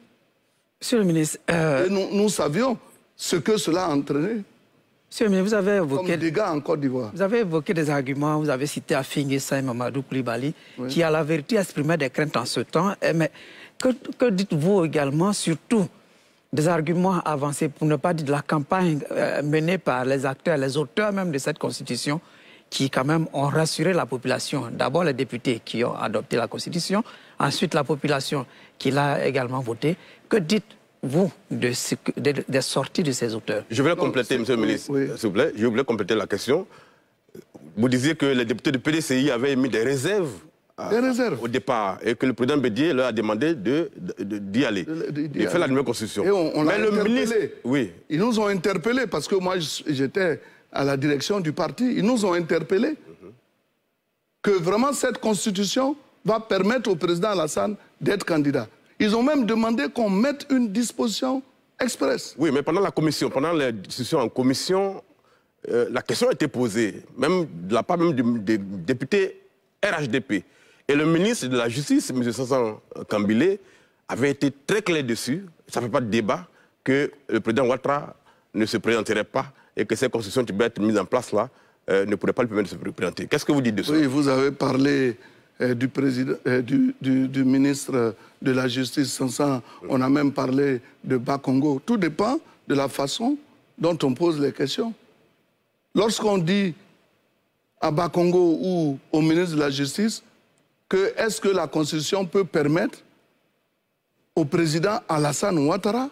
Speaker 7: Monsieur le ministre. Euh, nous, savions ce que cela entraînait. Monsieur le ministre, vous avez évoqué. Comme dégâts en Côte
Speaker 5: d'Ivoire. Vous avez évoqué des arguments, vous avez cité Afingi, Saïm, Mamadou Koulibaly, qui, à la vérité, exprimaient des craintes en ce temps. Eh, mais que, dites-vous également, surtout des arguments avancés, pour ne pas dire de la campagne euh, menée par les acteurs, les auteurs même de cette Constitution, qui quand même ont rassuré la population. D'abord les députés qui ont adopté la Constitution, Ensuite, la population qui l'a également voté. Que dites-vous des sorties de ces auteurs Je voulais compléter,
Speaker 4: monsieur le ministre, s'il vous plaît. Je voulais compléter la question. Vous disiez que les députés du PDCI avaient mis des réserves des réserves. au départ et que le président Bédier leur a demandé d'y de, de, aller, de, faire la nouvelle constitution. Mais le ministre,
Speaker 7: oui. Ils nous ont interpellés parce que moi j'étais à la direction du parti. Ils nous ont interpellés mhm. que vraiment cette constitution va permettre au président Alassane d'être candidat. Ils ont même demandé qu'on mette une disposition
Speaker 4: express. Oui, mais pendant la commission, pendant la discussion en commission, euh, la question a été posée, même de la part même des députés RHDP. Et le ministre de la Justice, M. Sassan Kambilé, avait été très clair dessus, ça ne fait pas de débat, que le président Ouattara ne se présenterait pas et que cette constitution qui va être mise en place là euh, ne pourrait pas lui permettre de se présenter. Qu'est-ce que vous dites de ça Oui,
Speaker 7: vous avez parlé euh, euh, du, ministre de la Justice, On a même parlé de Bakongo. Tout dépend de la façon dont on pose les questions. Lorsqu'on dit à Bakongo ou au ministre de la Justice que est-ce que la Constitution peut permettre au président Alassane Ouattara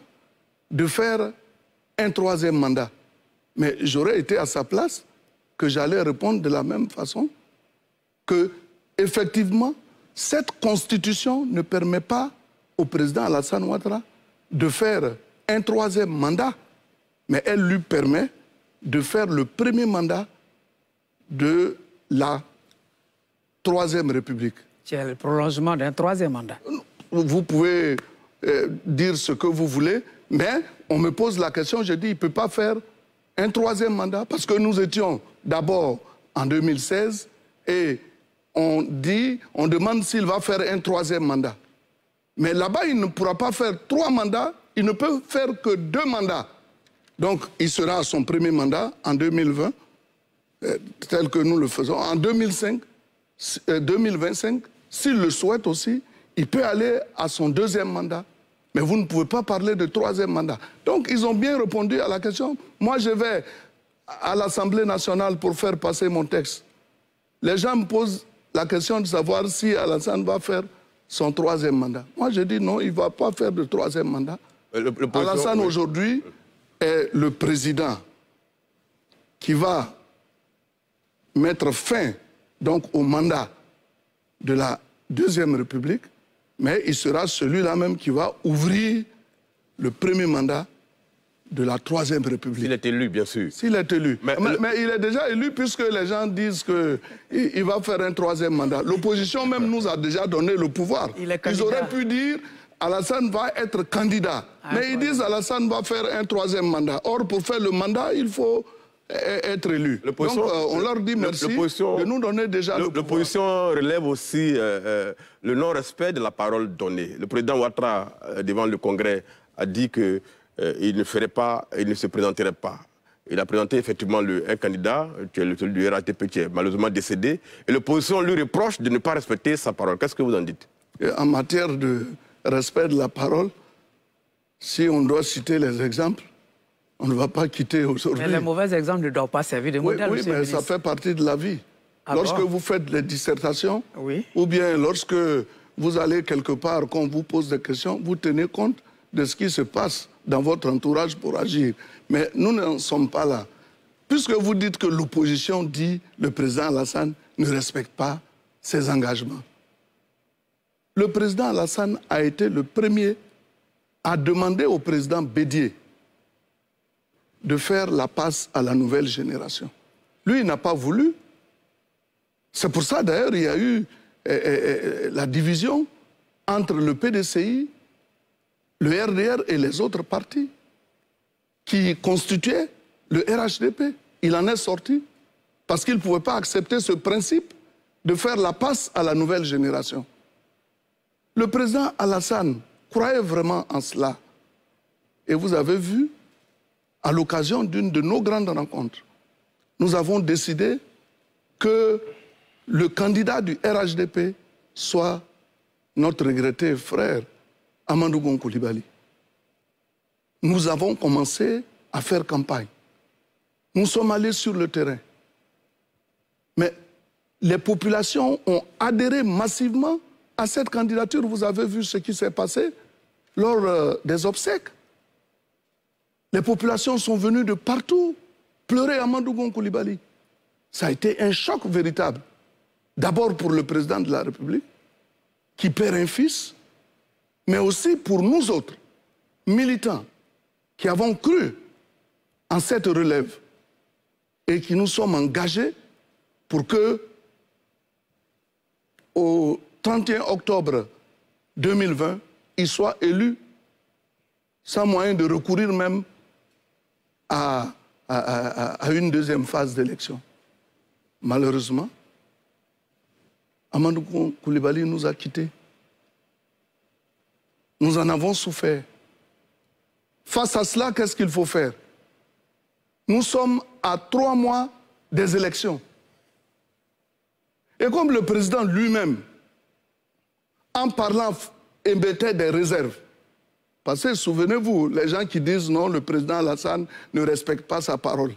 Speaker 7: de faire un troisième mandat. Mais j'aurais été à sa place que j'allais répondre de la même façon que effectivement, cette constitution ne permet pas au président Alassane Ouattara de faire un troisième mandat, mais elle lui permet de faire le premier mandat de la troisième République. C'est le prolongement
Speaker 5: d'un troisième mandat.
Speaker 7: Vous pouvez euh, dire ce que vous voulez, mais on me pose la question, je dis, il ne peut pas faire un troisième mandat parce que nous étions d'abord en 2016 et on dit, on demande s'il va faire un troisième mandat. Mais là-bas, il ne pourra pas faire trois mandats, il ne peut faire que deux mandats. Donc, il sera à son premier mandat en 2020, euh, tel que nous le faisons. En 2005, 2025, euh, s'il le souhaite aussi, il peut aller à son deuxième mandat. Mais vous ne pouvez pas parler de troisième mandat. Donc, ils ont bien répondu à la question. Moi, je vais à l'Assemblée nationale pour faire passer mon texte. Les gens me posent la question de savoir si Alassane va faire son troisième mandat. Moi, je dis non, il ne va pas faire le troisième mandat.
Speaker 1: Euh, Alassane,
Speaker 7: aujourd'hui, est le président qui va mettre fin donc, au mandat de la Deuxième République, mais il sera celui-là même qui va ouvrir le premier mandat de la Troisième République.
Speaker 4: Il est élu, bien sûr.
Speaker 7: S'il est élu. Mais, il est déjà élu puisque les gens disent qu'il il va faire un troisième mandat. L'opposition même nous a déjà donné le pouvoir. Ils auraient pu dire Alassane va être candidat. Ah, mais ils disent Alassane va faire un troisième mandat. Or, pour faire le mandat, il faut e-, e-, être élu. Donc, euh,
Speaker 4: on leur dit merci de nous donner déjà le, pouvoir. L'opposition relève aussi euh, euh, le non-respect de la parole donnée. Le président Ouattara, devant le Congrès, a dit que euh, il, ne ferait pas, il ne se présenterait pas. Il a présenté effectivement le, un candidat, qui est celui du RATP, qui est malheureusement décédé, et l'opposition lui reproche de ne pas respecter sa parole. Qu'est-ce que vous en dites
Speaker 7: En matière de respect de la parole, si on doit citer les exemples, on ne va pas quitter aujourd'hui. Mais les
Speaker 5: mauvais exemples ne doivent pas servir de modèle. Oui, oui mais ça fait partie de la vie. Ah lorsque vous
Speaker 7: faites des dissertations,
Speaker 5: ou bien lorsque
Speaker 7: vous allez quelque part, qu'on vous pose des questions, vous tenez compte de ce qui se passe dans votre entourage pour agir. Mais nous n'en sommes pas là. Puisque vous dites que l'opposition dit le président Alassane ne respecte pas ses engagements. Le président Alassane a été le premier à demander au président Bédier de faire la passe à la nouvelle génération. Lui, il n'a pas voulu. C'est pour ça, d'ailleurs, il y a eu eh, eh, eh, la division entre le PDCI le RDR et les autres partis qui constituaient le RHDP. Il en est sorti parce qu'il ne pouvait pas accepter ce principe de faire la passe à la nouvelle génération. Le président Alassane croyait vraiment en cela. Et vous avez vu, à l'occasion d'une de nos grandes rencontres, nous avons décidé que le candidat du RHDP soit notre regretté frère Amadou Gon Koulibaly, nous avons commencé à faire campagne. Nous sommes allés sur le terrain. Mais les populations ont adhéré massivement à cette candidature. Vous avez vu ce qui s'est passé lors euh, des obsèques. Les populations sont venues de partout pleurer Amadou Gon Koulibaly. Ça a été un choc véritable. D'abord pour le président de la République, qui perd un fils, mais aussi pour nous autres, militants, qui avons cru en cette relève et qui nous sommes engagés pour que, au 31 octobre 2020, il soit élu sans moyen de recourir même à, une deuxième phase d'élection. Malheureusement, Amadou Koulibaly nous a quittés. Nous en avons souffert. Face à cela, qu'est-ce qu'il faut faire Nous sommes à trois mois des élections. Et comme le président lui-même, en parlant, embêtait des réserves, parce que souvenez-vous, les gens qui disent non, le président Alassane ne respecte pas sa parole.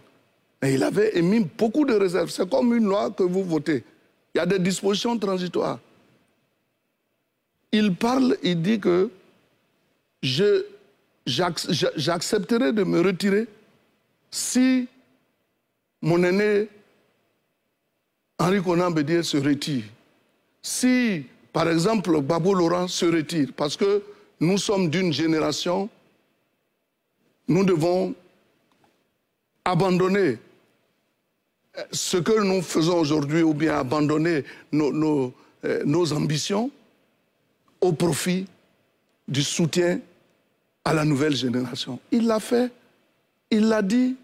Speaker 7: Mais il avait émis beaucoup de réserves. C'est comme une loi que vous votez. Il y a des dispositions transitoires. Il parle, il dit que j'accepterai de me retirer si mon aîné Henri Conan Bédier se retire. Si, par exemple, Babou Laurent se retire, parce que nous sommes d'une génération, nous devons abandonner ce que nous faisons aujourd'hui ou bien abandonner nos euh, ambitions au profit du soutien à la nouvelle génération. Il l'a fait, il l'a dit,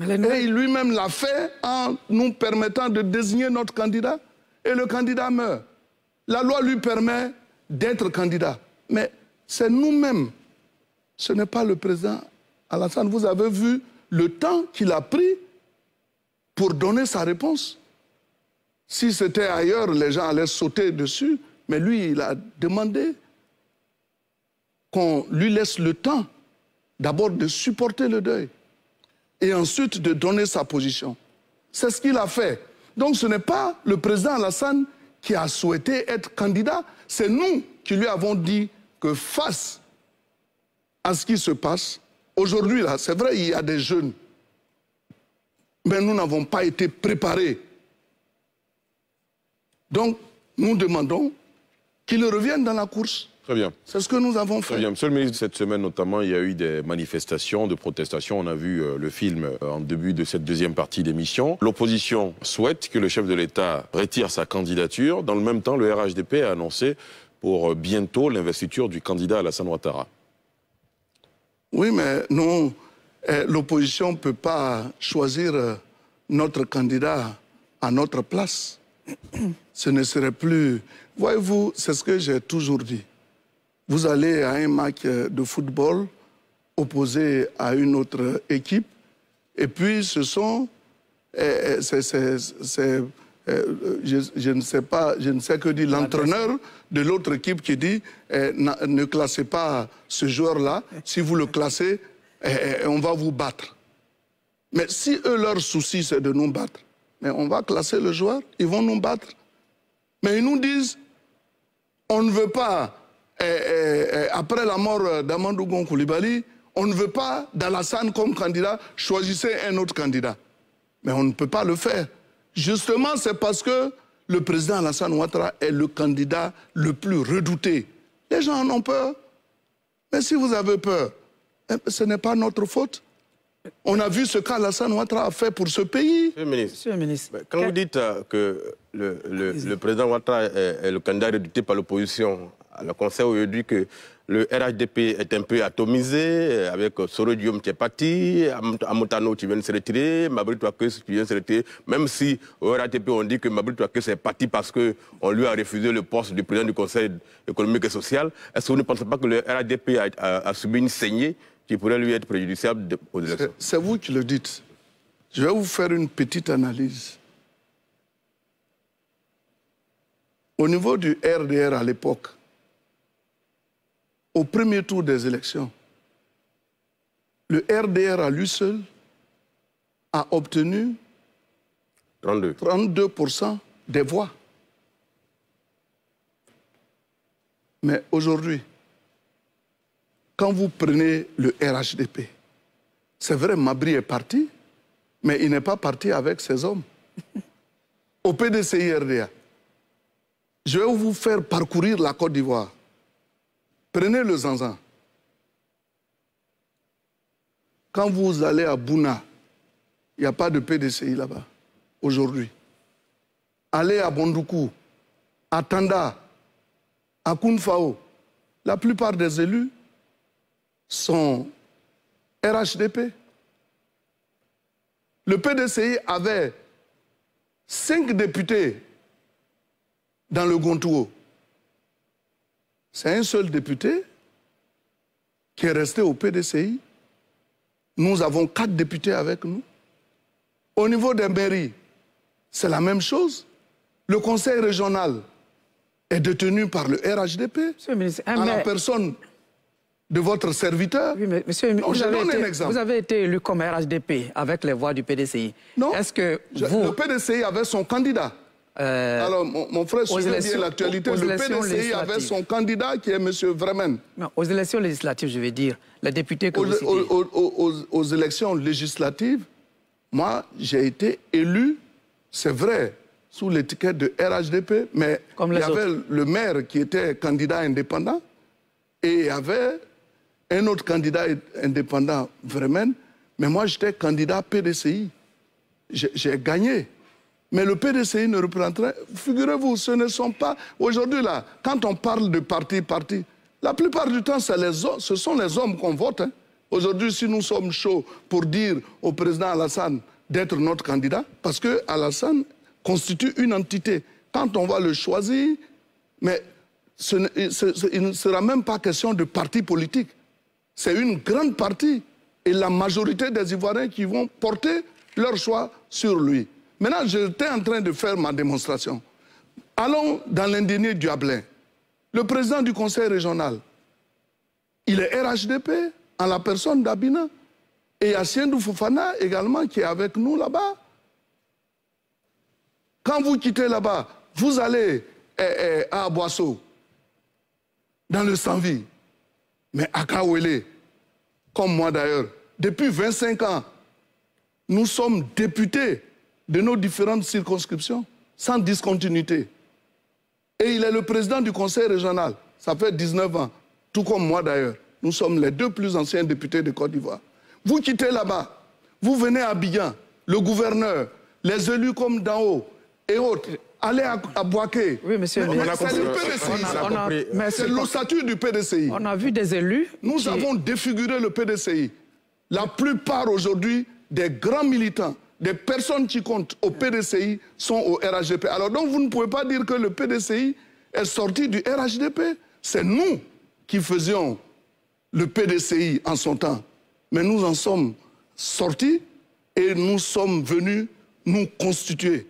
Speaker 7: et il lui-même l'a fait en nous permettant de désigner notre candidat. Et le candidat meurt. La loi lui permet d'être candidat. Mais c'est nous-mêmes. Ce n'est pas le président Alassane. Vous avez vu le temps qu'il a pris pour donner sa réponse. Si c'était ailleurs, les gens allaient sauter dessus. Mais lui, il a demandé qu'on lui laisse le temps d'abord de supporter le deuil et ensuite de donner sa position. C'est ce qu'il a fait. Donc ce n'est pas le président Alassane qui a souhaité être candidat, c'est nous qui lui avons dit que face à ce qui se passe, aujourd'hui là, c'est vrai, il y a des jeunes, mais nous n'avons pas été préparés. Donc nous demandons qu'il revienne dans la course. Très bien. C'est ce que nous avons
Speaker 1: fait. Très Monsieur le ministre, cette semaine notamment, il y a eu des manifestations, des protestations. On a vu euh, le film euh, en début de cette deuxième partie d'émission. L'opposition souhaite que le chef de l'État retire sa candidature. Dans le même temps, le RHDP a annoncé pour euh, bientôt l'investiture du candidat Alassane Ouattara. Oui,
Speaker 7: mais non, l'opposition ne peut pas choisir notre candidat à notre place. Ce ne serait plus... Voyez-vous, c'est ce que j'ai toujours dit. Vous allez à un match de football opposé à une autre équipe, et puis ce sont, eh, eh, eh, je, ne sais pas, je ne sais que dit l'entraîneur de l'autre équipe qui dit ne classez pas ce joueur-là. Si vous le classez, on va vous battre. Mais si eux, leur souci, c'est de nous battre, mais on va classer le joueur, ils vont nous battre. Mais ils nous disent, on ne veut pas eh, eh, eh, après la mort d'Amandou Koulibaly, on ne veut pas d'Alassane comme candidat, choisissez un autre candidat. Mais on ne peut pas le faire. Justement, c'est parce que le président Alassane Ouattara est le candidat le plus redouté. Les gens en ont peur. Mais si vous avez peur, ben, ce n'est pas notre faute. On a vu ce qu'Alassane Ouattara a fait pour ce pays. Monsieur le
Speaker 5: ministre, quand vous
Speaker 4: dites euh, que le, président Ouattara est le candidat redouté par l'opposition, le Conseil aujourd'hui que le RHDP est un peu atomisé, euh, avec euh, Soro Diom parti, Amotano qui vient de se retirer, Mabri qui vient de se retirer, même si au RHDP on dit que Mabri est parti parce qu'on lui a refusé le poste du président du Conseil économique et social, est-ce que vous ne pensez pas que le RHDP a, subi une saignée qui pourrait lui être préjudiciable aux élections
Speaker 7: C'est vous qui le dites. Je vais vous faire une petite analyse. Au niveau du RDR à l'époque, au premier tour des élections, le RDR à lui seul a obtenu 32, des voix. Mais aujourd'hui, quand vous prenez le RHDP, c'est vrai, Mabri est parti, mais il n'est pas parti avec ses hommes. Au PDCI-RDA, je vais vous faire parcourir la Côte d'Ivoire. Prenez le zanzan. Quand vous allez à Bouna, il n'y a pas de PDCI là-bas, aujourd'hui. Allez à Bondoukou, à Tanda, à Kounfao. La plupart des élus sont RHDP. Le PDCI avait cinq députés dans le Gontouo c'est un seul député qui est resté au PDCI. Nous avons quatre députés avec nous. Au niveau des c'est la même chose. Le conseil régional est détenu par le RHDP, le ministre, hein, la personne de votre serviteur. Oui, monsieur, vous, avez été, vous
Speaker 5: avez été élu comme RHDP avec les voix du PDCI. Non. Est-ce que vous... Le
Speaker 7: PDCI avait son
Speaker 5: candidat. Euh, Alors,
Speaker 6: mon,
Speaker 7: frère, frère suivait bien l'actualité. Le PDCI avait son
Speaker 5: candidat qui est M. Vremen. aux élections législatives, je veux dire. les députés que aux,
Speaker 7: vous Aux, élections législatives, moi, j'ai été élu, c'est vrai, sous l'étiquette de RHDP, mais il y avait le maire qui était candidat indépendant et il y avait un autre candidat indépendant, Vremen, mais moi, j'étais candidat PDCI. J'ai gagné mais le PDCI ne reprendrait. Figurez-vous, ce ne sont pas. Aujourd'hui, là, quand on parle de parti, parti, la plupart du temps, ce sont les hommes qu'on vote. Hein. Aujourd'hui, si nous sommes chauds pour dire au président Alassane d'être notre candidat, parce que Alassane constitue une entité. Quand on va le choisir, mais ce, il ne sera même pas question de parti politique. C'est une grande partie et la majorité des Ivoiriens qui vont porter leur choix sur lui. Maintenant, j'étais en train de faire ma démonstration. Allons dans du Ablin. Le président du conseil régional, il est RHDP en la personne d'Abina. Et il y également qui est avec nous là-bas. Quand vous quittez là-bas, vous allez eh, eh, à Boisseau, dans le Sanvi, mais à Kaouélé, comme moi d'ailleurs, depuis 25 ans, nous sommes députés de nos différentes circonscriptions, sans discontinuité. Et il est le président du Conseil régional. Ça fait 19 ans, tout comme moi d'ailleurs. Nous sommes les deux plus anciens députés de Côte d'Ivoire. Vous quittez là-bas, vous venez à Bigan, le gouverneur, les élus comme d'en haut et autres. Allez à, Boaké. Oui, monsieur C'est le C'est l'ossature du PDCI. On a vu des élus. Nous avons défiguré le PDCI. La plupart aujourd'hui des grands militants des personnes qui comptent au PDCI sont au RHDP. Alors donc vous ne pouvez pas dire que le PDCI est sorti du RHDP. C'est nous qui faisions le PDCI en son temps. Mais nous en sommes sortis et nous sommes venus nous constituer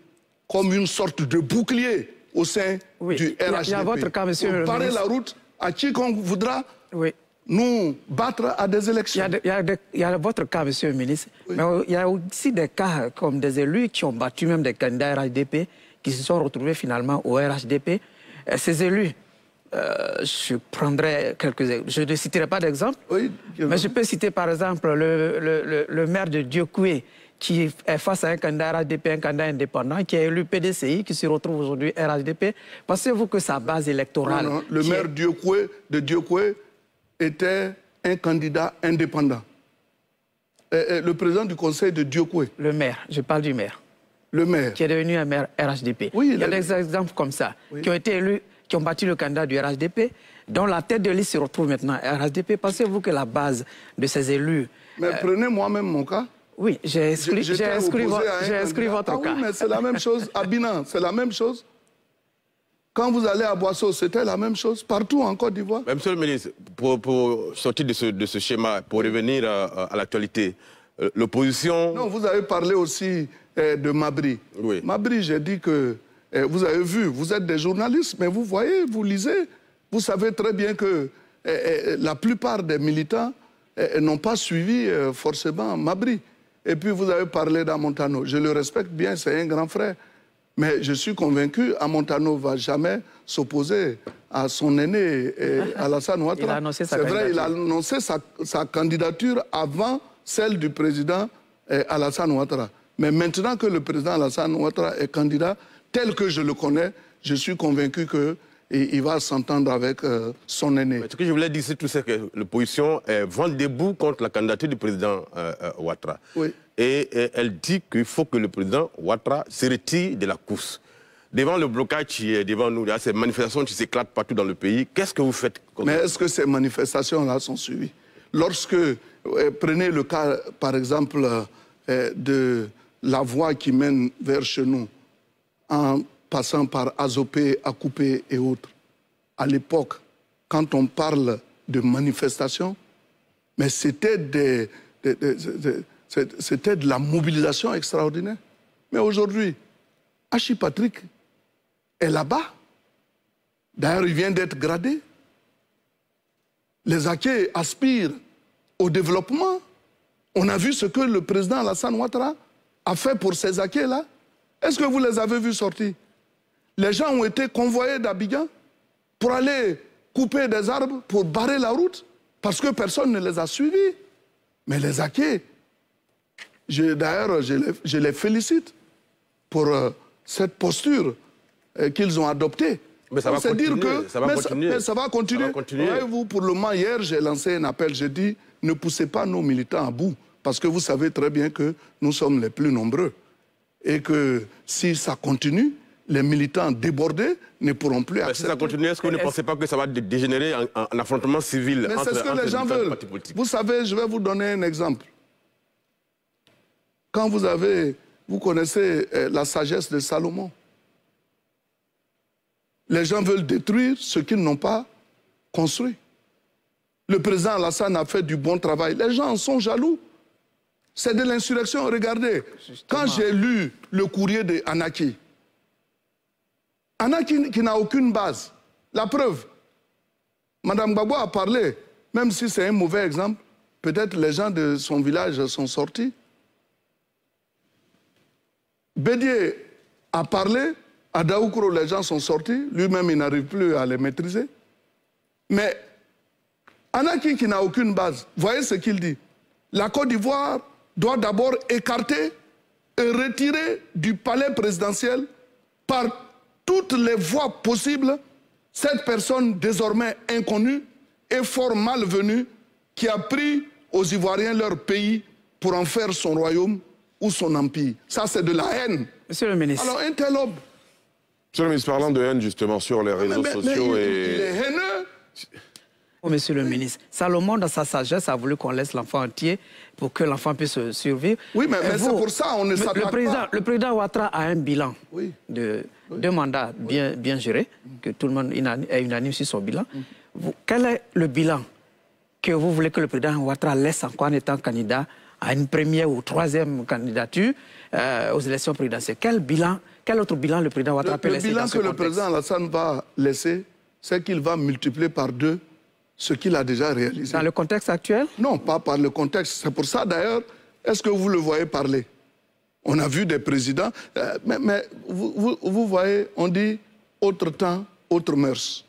Speaker 7: comme une sorte de bouclier au sein du RHDP. Il y a votre cas, monsieur Vous la route
Speaker 5: à qui qu'on voudra. Oui nous battre à des élections. Il y a, votre cas, monsieur le ministre, mais il y a aussi des cas comme des élus qui ont battu même des candidats RHDP, qui se sont retrouvés finalement au RHDP. ces élus, euh, je prendrai quelques Je ne citerai pas d'exemple, mais je peux citer par exemple le, le, le, maire de Diokoué, qui est face à un candidat RHDP, un candidat indépendant, qui est élu PDCI, qui se retrouve aujourd'hui RHDP. Pensez-vous que sa base électorale... le maire
Speaker 7: Diokoué, de Diokoué était un candidat indépendant.
Speaker 5: le président du conseil de Diokwe. – Le maire, je parle du maire. Le maire. Qui est devenu un maire RHDP. il y a des exemples comme ça, qui ont été élus, qui ont battu le candidat du RHDP, dont la tête de liste se retrouve maintenant RHDP. Pensez-vous que la base de ces élus. Mais euh,
Speaker 7: prenez moi-même mon cas. Oui, j'ai inscrit votre ah cas. Oui, mais c'est la même chose à c'est la même chose quand vous allez à Boisseau, c'était la même chose partout en Côte d'Ivoire.
Speaker 4: Monsieur le ministre, pour, sortir de ce, schéma, pour revenir à, l'actualité, euh, l'opposition... Non, vous avez parlé aussi euh, de Mabri.
Speaker 7: Oui. Mabri, j'ai dit que... Euh, vous avez vu, vous êtes des journalistes, mais vous voyez, vous lisez, vous savez très bien que la plupart des militants n'ont pas suivi forcément Mabri. Et puis vous avez parlé d'Amontano. Je le respecte bien, c'est un grand frère. Mais je suis convaincu, Amontano ne va jamais s'opposer à son aîné, eh, Alassane Ouattara. Il a annoncé sa C'est vrai, il a annoncé sa, candidature avant celle du président eh, Alassane Ouattara. Mais maintenant que le président Alassane Ouattara est candidat, tel que je le connais, je suis convaincu que il va s'entendre
Speaker 4: avec euh, son aîné. ce que je voulais dire, c'est que l'opposition est vend debout contre la candidature du président euh, euh, Ouattara. Oui et, elle dit qu'il faut que le président Ouattara se retire de la course. Devant le blocage qui est devant nous, a ces manifestations qui s'éclatent partout dans le pays, qu'est-ce que vous faites
Speaker 7: Mais est-ce que ces manifestations-là sont suivies Lorsque, euh, prenez le cas, par exemple, euh, de la voie qui mène vers chez nous, en passant par Azopé, Akoupé et autres. À l'époque, quand on parle de manifestations, mais c'était des, c'était de la mobilisation extraordinaire. Mais aujourd'hui, Hachi est là-bas. D'ailleurs, il vient d'être gradé. Les Akés aspirent au développement. On a vu ce que le président Alassane Ouattara a fait pour ces Akés-là. Est-ce que vous les avez vus sortir Les gens ont été convoyés d'Abidjan pour aller couper des arbres, pour barrer la route, parce que personne ne les a suivis. Mais les Akés D'ailleurs, je, les, félicite pour euh, cette posture euh, qu'ils ont adoptée. Mais ça, va continuer, dire que, ça va continuer. Ça, va continuer. vous, pour le moment, hier, j'ai lancé un appel. J'ai dit, ne poussez pas nos militants à bout, parce que vous savez très bien que nous sommes les plus nombreux. Et que si ça continue, les militants débordés ne pourront plus accepter. si ça continue, est-ce que vous ne pensez pas
Speaker 4: que ça va dégénérer en, en affrontement civil Mais c'est ce que les gens veulent.
Speaker 7: Vous savez, je vais vous donner un exemple. Quand vous avez, vous connaissez euh, la sagesse de Salomon. Les gens veulent détruire ce qu'ils n'ont pas construit. Le président Alassane a fait du bon travail. Les gens sont jaloux. C'est de l'insurrection. Regardez, quand j'ai lu le courrier de Anaki, Anaki qui n'a aucune base, la preuve, Madame Gbagbo a parlé, même si c'est un mauvais exemple, peut-être les gens de son village sont sortis Bédier a parlé, à Daoukro, les gens sont sortis, lui-même, il n'arrive plus à les maîtriser. Mais Anakin, qui n'a aucune base, voyez ce qu'il dit. La Côte d'Ivoire doit d'abord écarter et retirer du palais présidentiel par toutes les voies possibles cette personne désormais inconnue et fort malvenue qui a pris aux Ivoiriens leur pays pour en faire son royaume ou son empire. Ça, c'est de la haine. Monsieur le ministre. Alors,
Speaker 1: un Monsieur le ministre, parlant de haine, justement, sur les ah, réseaux sociaux et. Il est
Speaker 5: haineux. Oh, monsieur le ministre, Salomon, dans sa sagesse, a voulu qu'on laisse l'enfant entier pour que l'enfant puisse survivre. Oui, mais, c'est pour ça on ne s'attaque pas. Le président Ouattara a un bilan de deux mandats bien, bien gérés, que tout le monde est unanime sur son bilan. quel est le bilan que vous voulez que le président Ouattara laisse encore en étant candidat à une première ou troisième candidature euh, aux élections présidentielles. Quel bilan, quel autre bilan le président Ouattara peut laisser Le bilan que le président
Speaker 7: Alassane va laisser, c'est qu'il va multiplier par deux ce qu'il a déjà réalisé. Dans le contexte actuel Non, pas par le contexte. C'est pour ça d'ailleurs, est-ce que vous le voyez parler On a vu des présidents, euh, mais, vous, vous voyez, on dit autre temps, autre mœurs.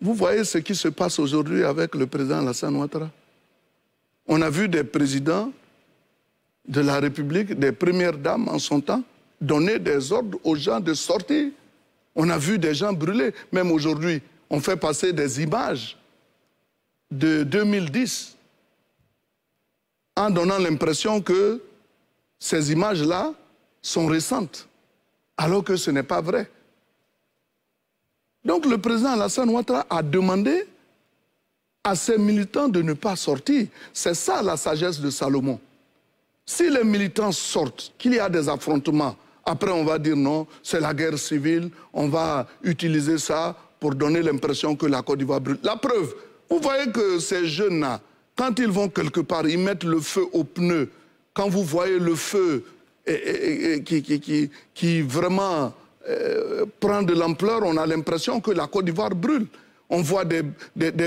Speaker 7: Vous voyez ce qui se passe aujourd'hui avec le président Alassane Ouattara on a vu des présidents de la République, des premières dames en son temps, donner des ordres aux gens de sortir. On a vu des gens brûler. Même aujourd'hui, on fait passer des images de 2010 en donnant l'impression que ces images-là sont récentes, alors que ce n'est pas vrai. Donc le président Alassane Ouattara a demandé à ces militants de ne pas sortir. C'est ça la sagesse de Salomon. Si les militants sortent, qu'il y a des affrontements, après on va dire non, c'est la guerre civile, on va utiliser ça pour donner l'impression que la Côte d'Ivoire brûle. La preuve, vous voyez que ces jeunes-là, quand ils vont quelque part, ils mettent le feu aux pneus. Quand vous voyez le feu qui, vraiment euh, prend de l'ampleur, on a l'impression que la Côte d'Ivoire brûle. On voit des,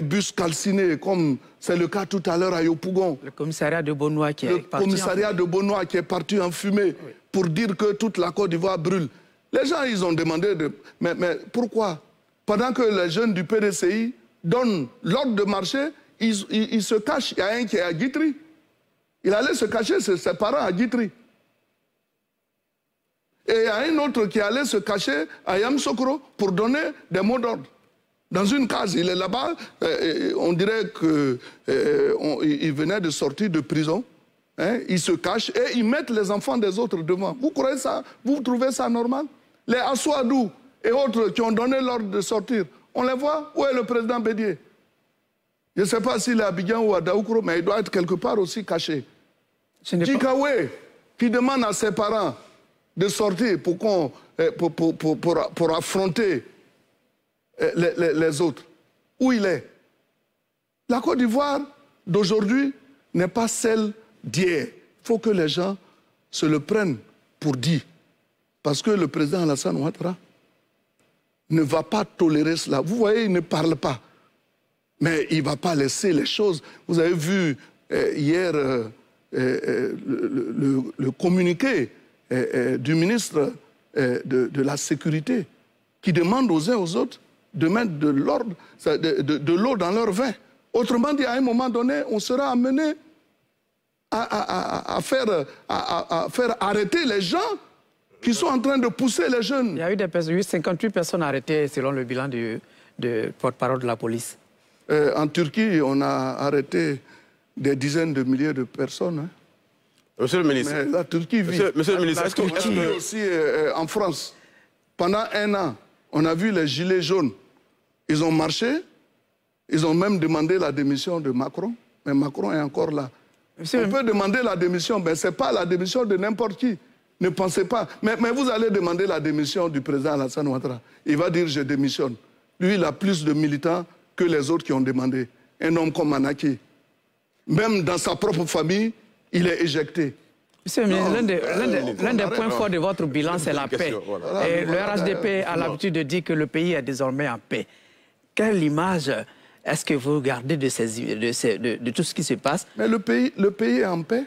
Speaker 7: bus calcinés, comme c'est le cas tout à l'heure à Yopougon. Le commissariat
Speaker 5: de Bonnois qui est le parti commissariat
Speaker 7: en... de qui est parti en fumée pour dire que toute la Côte d'Ivoire brûle. Les gens, ils ont demandé de... Mais, pourquoi Pendant que les jeunes du PDCI donnent l'ordre de marcher, ils, se cachent. Il y a un qui est à Guitry. Il allait se cacher ses, parents à Guitry. Et il y a un autre qui allait se cacher à Yamsokro pour donner des mots d'ordre. Dans une case, il est là-bas, euh, on dirait qu'il euh, venait de sortir de prison. Hein, il se cache et ils mettent les enfants des autres devant. Vous croyez ça Vous trouvez ça normal Les Aswadou et autres qui ont donné l'ordre de sortir, on les voit Où est le président Bédier Je ne sais pas s'il est à Bidjan ou à Daoukro, mais il doit être quelque part aussi caché. Jikawe, qui demande à ses parents de sortir pour, euh, pour, pour, pour affronter euh, les, autres. Où il est La Côte d'Ivoire d'aujourd'hui n'est pas celle d'hier. Il faut que les gens se le prennent pour dit. Parce que le président Alassane Ouattara ne va pas tolérer cela. Vous voyez, il ne parle pas. Mais il ne va pas laisser les choses. Vous avez vu euh, hier euh, le, communiqué du ministre de, de, la Sécurité qui demande aux uns aux autres de mettre de l'ordre, de, l'eau dans leur vin. Autrement dit, à un moment donné, on sera amené
Speaker 5: à, faire, arrêter les gens qui sont en train de pousser les jeunes. Il y a eu des 58 personnes arrêtées selon le bilan de porte-parole de la police.
Speaker 7: Euh, en Turquie, on a arrêté des dizaines de milliers de personnes. Hein. Monsieur le ministre. la Turquie Monsieur, le ministre, est-ce que. aussi euh, euh, en France, pendant un an. On a vu les gilets jaunes. Ils ont marché. Ils ont même demandé la démission de Macron. Mais Macron est encore là. On peut demander la démission, mais ce n'est pas la démission de n'importe qui. Ne pensez pas. Mais, vous allez demander la démission du président Alassane Ouattara. Il va dire je démissionne. Lui, il a plus de militants que les autres qui ont demandé. Un homme comme Anaki. Même dans sa propre famille, il est éjecté. Monsieur le ministre, l'un des, points forts de votre bilan, c'est la paix. Et ah, le RHDP euh, a l'habitude
Speaker 5: de dire que le pays est désormais en paix. Quelle image est-ce que vous gardez de, tout ce qui se passe Mais le pays, le
Speaker 7: pays est en paix.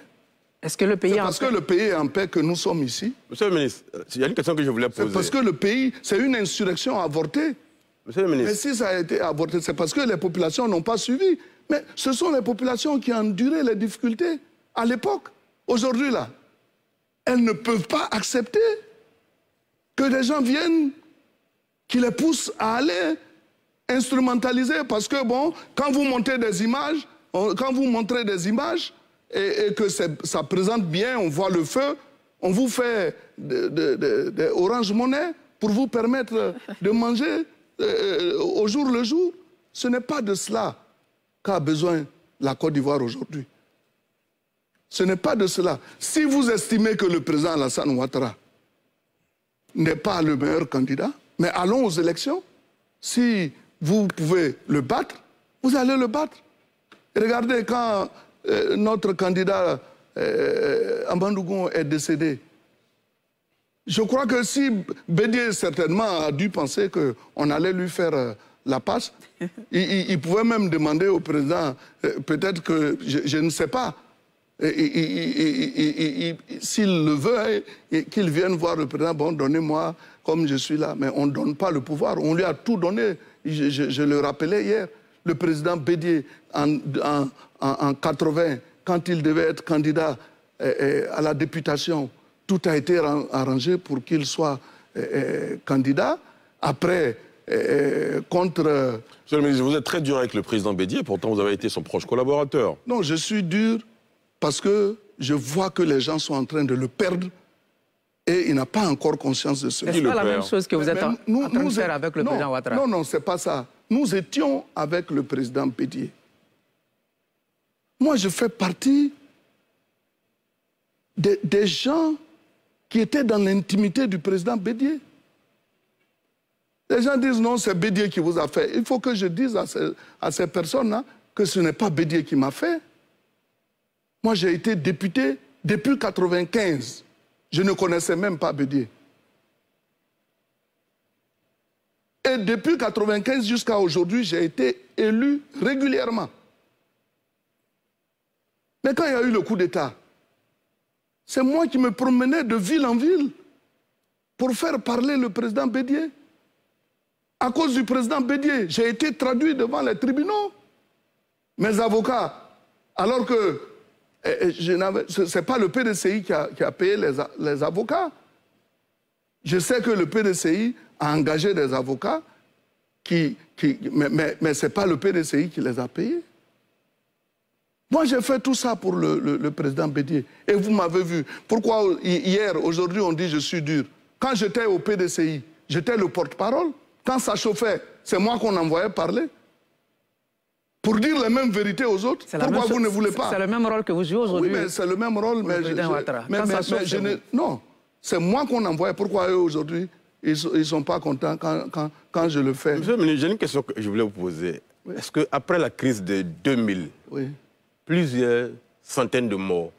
Speaker 7: Est-ce que le pays est, en parce
Speaker 5: en parce que le pays est en paix que nous sommes ici. Monsieur le ministre, euh, il y a
Speaker 4: une question que je voulais poser. Parce que
Speaker 7: le pays, c'est une insurrection avortée. Monsieur le ministre. Mais si ça a été avorté, c'est parce que les populations n'ont pas suivi. Mais ce sont les populations qui ont enduré les difficultés à l'époque aujourd'hui là, elles ne peuvent pas accepter que des gens viennent qui les poussent à aller instrumentaliser. Parce que bon, quand vous montez des images, quand vous montrez des images et, que ça présente bien, on voit le feu, on vous fait des oranges monnaies pour vous permettre de manger euh, euh, au jour le jour. Ce n'est pas de cela qu'a besoin la Côte d'Ivoire aujourd'hui. Ce n'est pas de cela. Si vous estimez que le président Alassane Ouattara n'est pas le meilleur candidat, mais allons aux élections. Si vous pouvez le battre, vous allez le battre. Regardez, quand euh, notre candidat euh, Ambandougon est décédé, je crois que si Bédier, certainement, a dû penser qu'on allait lui faire euh, la passe, il, pouvait même demander au président, peut-être que, je ne sais pas, s'il le veut, hein, qu'il vienne voir le président, bon, donnez-moi comme je suis là. Mais on ne donne pas le pouvoir. On lui a tout donné. Je, le rappelais hier. Le président Bédier, en, en 80, quand il devait être candidat eh, eh, à la députation, tout a été arrangé pour qu'il soit
Speaker 1: eh, candidat. Après, contre... Euh, Monsieur le ministre, vous êtes très dur avec le président Bédier, pourtant vous avez été son proche collaborateur.
Speaker 7: Non, je suis dur parce que je vois que les gens sont en train de le perdre et il n'a pas encore conscience de ce qu'il C'est pas la même chose que vous êtes en, train de faire avec le président Ouattara. Non, non, c'est pas ça. Nous étions avec le président Bédier. Moi, je fais partie des, gens qui étaient dans l'intimité du président Bédier. Les gens disent non, c'est Bédier qui vous a fait. Il faut que je dise à ces, à ces personnes-là que ce n'est pas Bédier qui m'a fait. Moi, j'ai été député depuis 1995. Je ne connaissais même pas Bédier. Et depuis 1995 jusqu'à aujourd'hui, j'ai été élu régulièrement. Mais quand il y a eu le coup d'État, c'est moi qui me promenais de ville en ville pour faire parler le président Bédier. À cause du président Bédier, j'ai été traduit devant les tribunaux. Mes avocats, alors que ce n'est pas le PDCI qui a, payé les, avocats. Je sais que le PDCI a engagé des avocats, mais, ce n'est pas le PDCI qui les a payés. Moi, j'ai fait tout ça pour le, président Bédier. Et vous m'avez vu. Pourquoi hier, aujourd'hui, on dit je suis dur Quand j'étais au PDCI, j'étais le porte-parole. Quand ça chauffait, c'est moi qu'on envoyait parler pour dire la même vérité aux autres Pourquoi vous ne voulez pas C'est le même rôle que vous jouez aujourd'hui. Oui, mais c'est le même rôle, mais, je, mais, je ne, non, c'est moi qu'on envoie. Pourquoi eux aujourd'hui ils ne sont pas contents quand, quand,
Speaker 4: quand, je le fais. Monsieur le ministre, j'ai une question que je voulais vous poser. Est-ce qu'après la crise de 2000, plusieurs centaines de morts,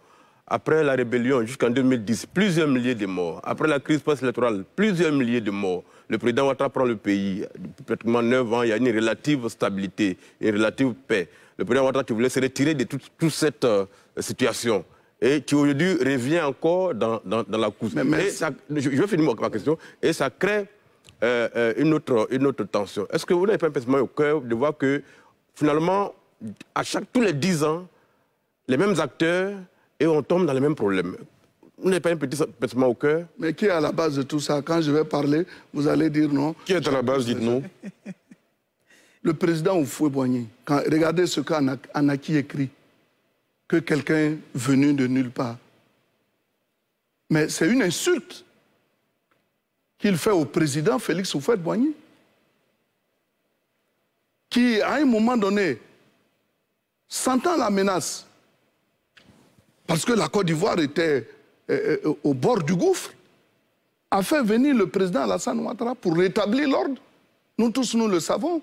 Speaker 4: après la rébellion jusqu'en 2010, plusieurs milliers de morts, après la crise post-électorale, plusieurs milliers de morts, le président Ouattara prend le pays, pratiquement 9 ans, il y a une relative stabilité, une relative paix. Le président Ouattara qui voulait se retirer de toute, cette euh, situation et qui aujourd'hui revient encore dans, la course. je, vais finir ma question. Et ça crée euh, euh, une, autre, une autre tension. Est-ce que vous n'avez pas un peu au cœur de voir que finalement, à chaque, tous les 10 ans, les mêmes acteurs et on tombe dans les mêmes problèmes vous n'avez pas un petit bêtement au cœur Mais qui est à la base de tout
Speaker 7: ça Quand je vais parler, vous allez dire non. Qui est à la base, dites-nous Le président Oufoué Boigny. regardez ce qu'Anaki écrit que quelqu'un venu de nulle part. Mais c'est une insulte qu'il fait au président Félix oufoué boigny qui, à un moment donné, sentant la menace, parce que la Côte d'Ivoire était euh, euh, au bord du gouffre, a fait venir le président Alassane Ouattara pour rétablir l'ordre. Nous tous, nous le savons.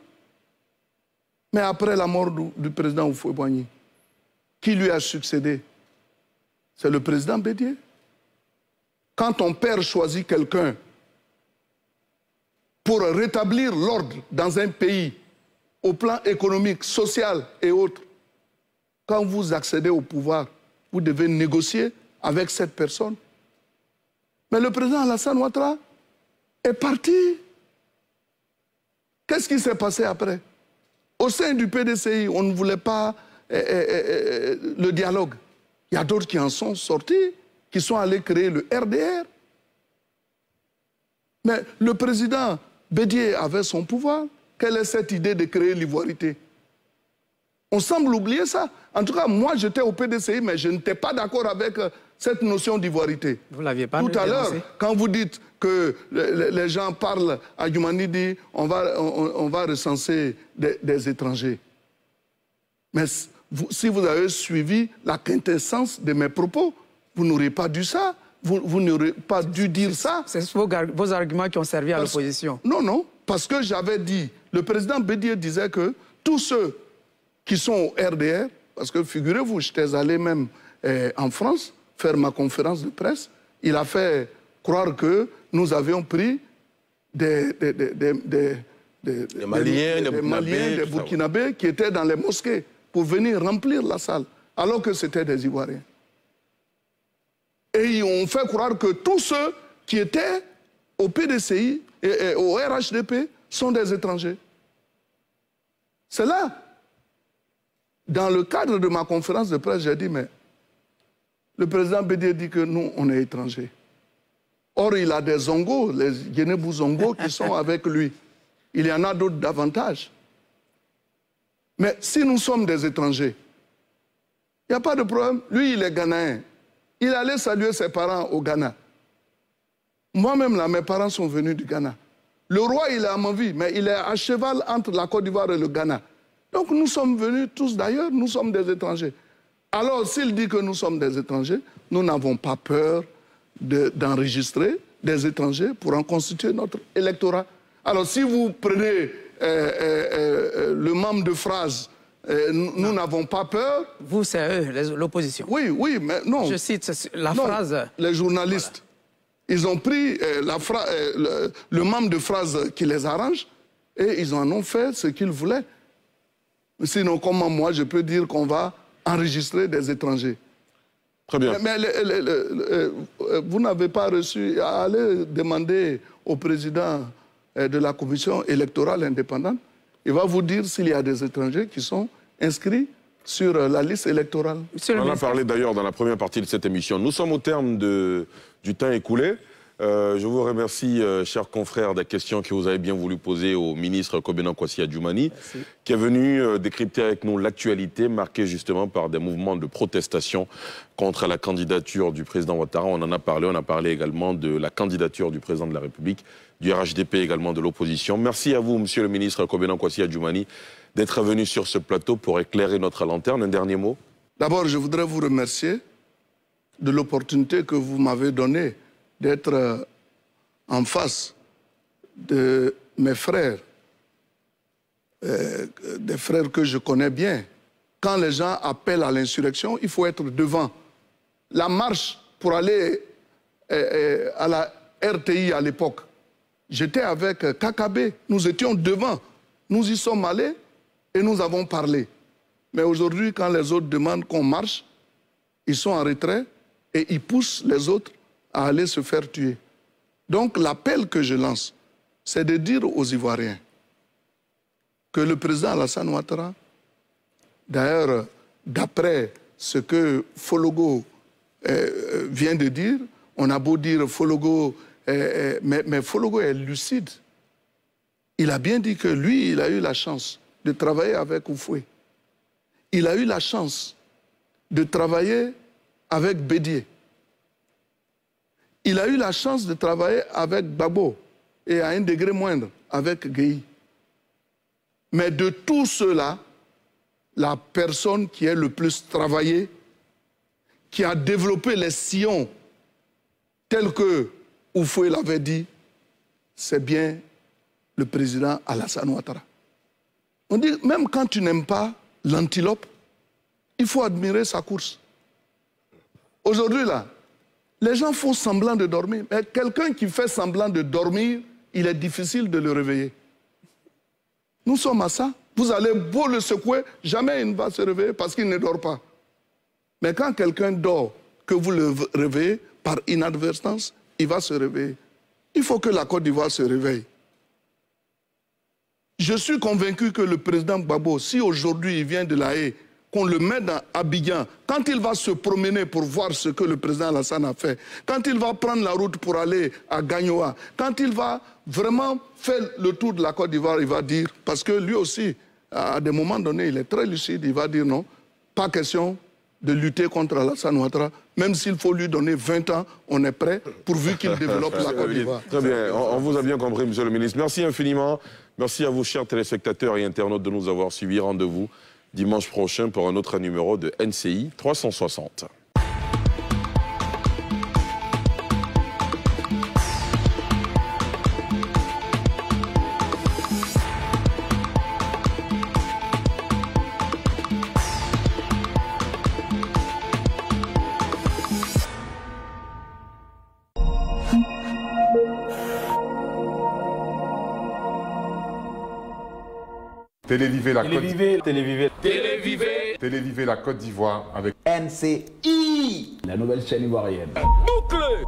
Speaker 7: Mais après la mort du, président Oufoué-Boigny, qui lui a succédé C'est le président Bédier. Quand ton père choisit quelqu'un pour rétablir l'ordre dans un pays, au plan économique, social et autres, quand vous accédez au pouvoir, vous devez négocier avec cette personne. Mais le président Alassane Ouattara est parti. Qu'est-ce qui s'est passé après Au sein du PDCI, on ne voulait pas eh, eh, eh, le dialogue. Il y a d'autres qui en sont sortis, qui sont allés créer le RDR. Mais le président Bédier avait son pouvoir. Quelle est cette idée de créer l'ivoirité on semble oublier ça. En tout cas, moi, j'étais au PDCI, mais je n'étais pas d'accord avec euh, cette notion d'ivoirité.
Speaker 5: Vous l'aviez pas Tout à l'heure,
Speaker 7: quand vous dites que les gens parlent, à Humanity, on va, on, va recenser des, étrangers. Mais si vous avez suivi la quintessence de mes propos, vous n'aurez pas dû ça. Vous, vous n'aurez pas dû dire ça. C'est vos, vos, arguments qui ont servi à l'opposition. Non, non. Parce que j'avais dit, le président Bédier disait que tous ceux qui sont au RDR, parce que figurez-vous, j'étais allé même euh, en France faire ma conférence de presse. Il a fait croire que nous avions pris des, Maliens, des, Burkinabés qui étaient dans les mosquées pour venir remplir la salle, alors que c'était des Ivoiriens. Et ils ont fait croire que tous ceux qui étaient au PDCI et au RHDP sont des étrangers. C'est là dans le cadre de ma conférence de presse, j'ai dit, mais le président Bédier dit que nous, on est étrangers. Or, il a des Zongo, les Guénébou Zongo qui sont avec lui. Il y en a d'autres davantage. Mais si nous sommes des étrangers, il n'y a pas de problème. Lui, il est ghanéen. Il allait saluer ses parents au Ghana. Moi-même, là, mes parents sont venus du Ghana. Le roi, il est à mon vie, mais il est à cheval entre la Côte d'Ivoire et le Ghana. Donc nous sommes venus tous d'ailleurs, nous sommes des étrangers. Alors s'il dit que nous sommes des étrangers, nous n'avons pas peur d'enregistrer des étrangers pour en constituer notre électorat. Alors si vous prenez euh, euh, euh, le membre de phrase nous n'avons pas peur. Vous, c'est eux, l'opposition. Oui, oui, mais non. Je cite la phrase. Les journalistes, ils ont pris le membre de phrase qui les arrange et ils en ont fait ce qu'ils voulaient. Sinon, comment moi, je peux dire qu'on va enregistrer des étrangers Très bien. Mais, euh, euh, vous n'avez pas reçu. Allez demander au président euh, de la commission électorale indépendante. Il va vous dire s'il y a des étrangers qui sont inscrits sur la liste électorale.
Speaker 1: On en a parlé d'ailleurs dans la première partie de cette émission. Nous sommes au terme du temps écoulé. Euh, je vous remercie, cher euh, chers confrères, des questions que vous avez bien voulu poser au ministre Kobenan Kwasi Adjoumani, qui est venu euh, décrypter avec nous l'actualité marquée justement par des mouvements de protestation contre la candidature du président Ouattara. On en a parlé, on a parlé également de la candidature du président de la République, du RHDP également de l'opposition. Merci à vous, monsieur le ministre Kobenan Kwasi Adjoumani, d'être venu sur ce plateau pour éclairer notre lanterne. Un dernier mot D'abord, je voudrais vous remercier
Speaker 7: de l'opportunité que vous m'avez donnée d'être euh, en face de mes frères, euh, des frères que je connais bien. Quand les gens appellent à l'insurrection, il faut être devant. La marche pour aller euh, à la RTI à l'époque, j'étais avec Kakabé, nous étions devant, nous y sommes allés et nous avons parlé. Mais aujourd'hui, quand les autres demandent qu'on marche, ils sont en retrait et ils poussent les autres à aller se faire tuer. Donc l'appel que je lance, c'est de dire aux Ivoiriens que le président Alassane Ouattara, d'ailleurs, d'après ce que Fologo euh, euh, vient de dire, on a beau dire Fologo, euh, mais, mais Fologo est lucide. Il a bien dit que lui, il a eu la chance de travailler avec Oufoué. Il a eu la chance de travailler avec Bédier il a eu la chance de travailler avec Babo et à un degré moindre avec Guy. Mais de tout cela, la personne qui est le plus travaillée, qui a développé les sillons tels que Oufoué l'avait dit, c'est bien le président Alassane Ouattara. On dit, même quand tu n'aimes pas l'antilope, il faut admirer sa course. Aujourd'hui, là, les gens font semblant de dormir. Mais quelqu'un qui fait semblant de dormir, il est difficile de le réveiller. Nous sommes à ça. Vous allez beau le secouer, jamais il ne va se réveiller parce qu'il ne dort pas. Mais quand quelqu'un dort, que vous le réveillez par inadvertance, il va se réveiller. Il faut que la Côte d'Ivoire se réveille. Je suis convaincu que le président Babo si aujourd'hui il vient de la haie qu'on le mette à Abidjan, quand il va se promener pour voir ce que le président Alassane a fait, quand il va prendre la route pour aller à Gagnoa, quand il va vraiment faire le tour de la Côte d'Ivoire, il va dire, parce que lui aussi, à des moments donnés, il est très lucide, il va dire non, pas question de lutter contre Alassane Ouattara, même s'il faut lui donner 20 ans, on est prêt, pourvu qu'il développe la Côte d'Ivoire.
Speaker 1: Très bien, on, on vous a bien compris, monsieur le ministre. Merci infiniment. Merci à vous, chers téléspectateurs et internautes, de nous avoir suivis. Rendez-vous dimanche prochain pour un autre numéro de NCI 360.
Speaker 7: Télévivez la
Speaker 2: Côte Télévivez, Télévivez, la Côte d'Ivoire avec
Speaker 3: NCI,
Speaker 2: la nouvelle chaîne ivoirienne.
Speaker 3: Boucle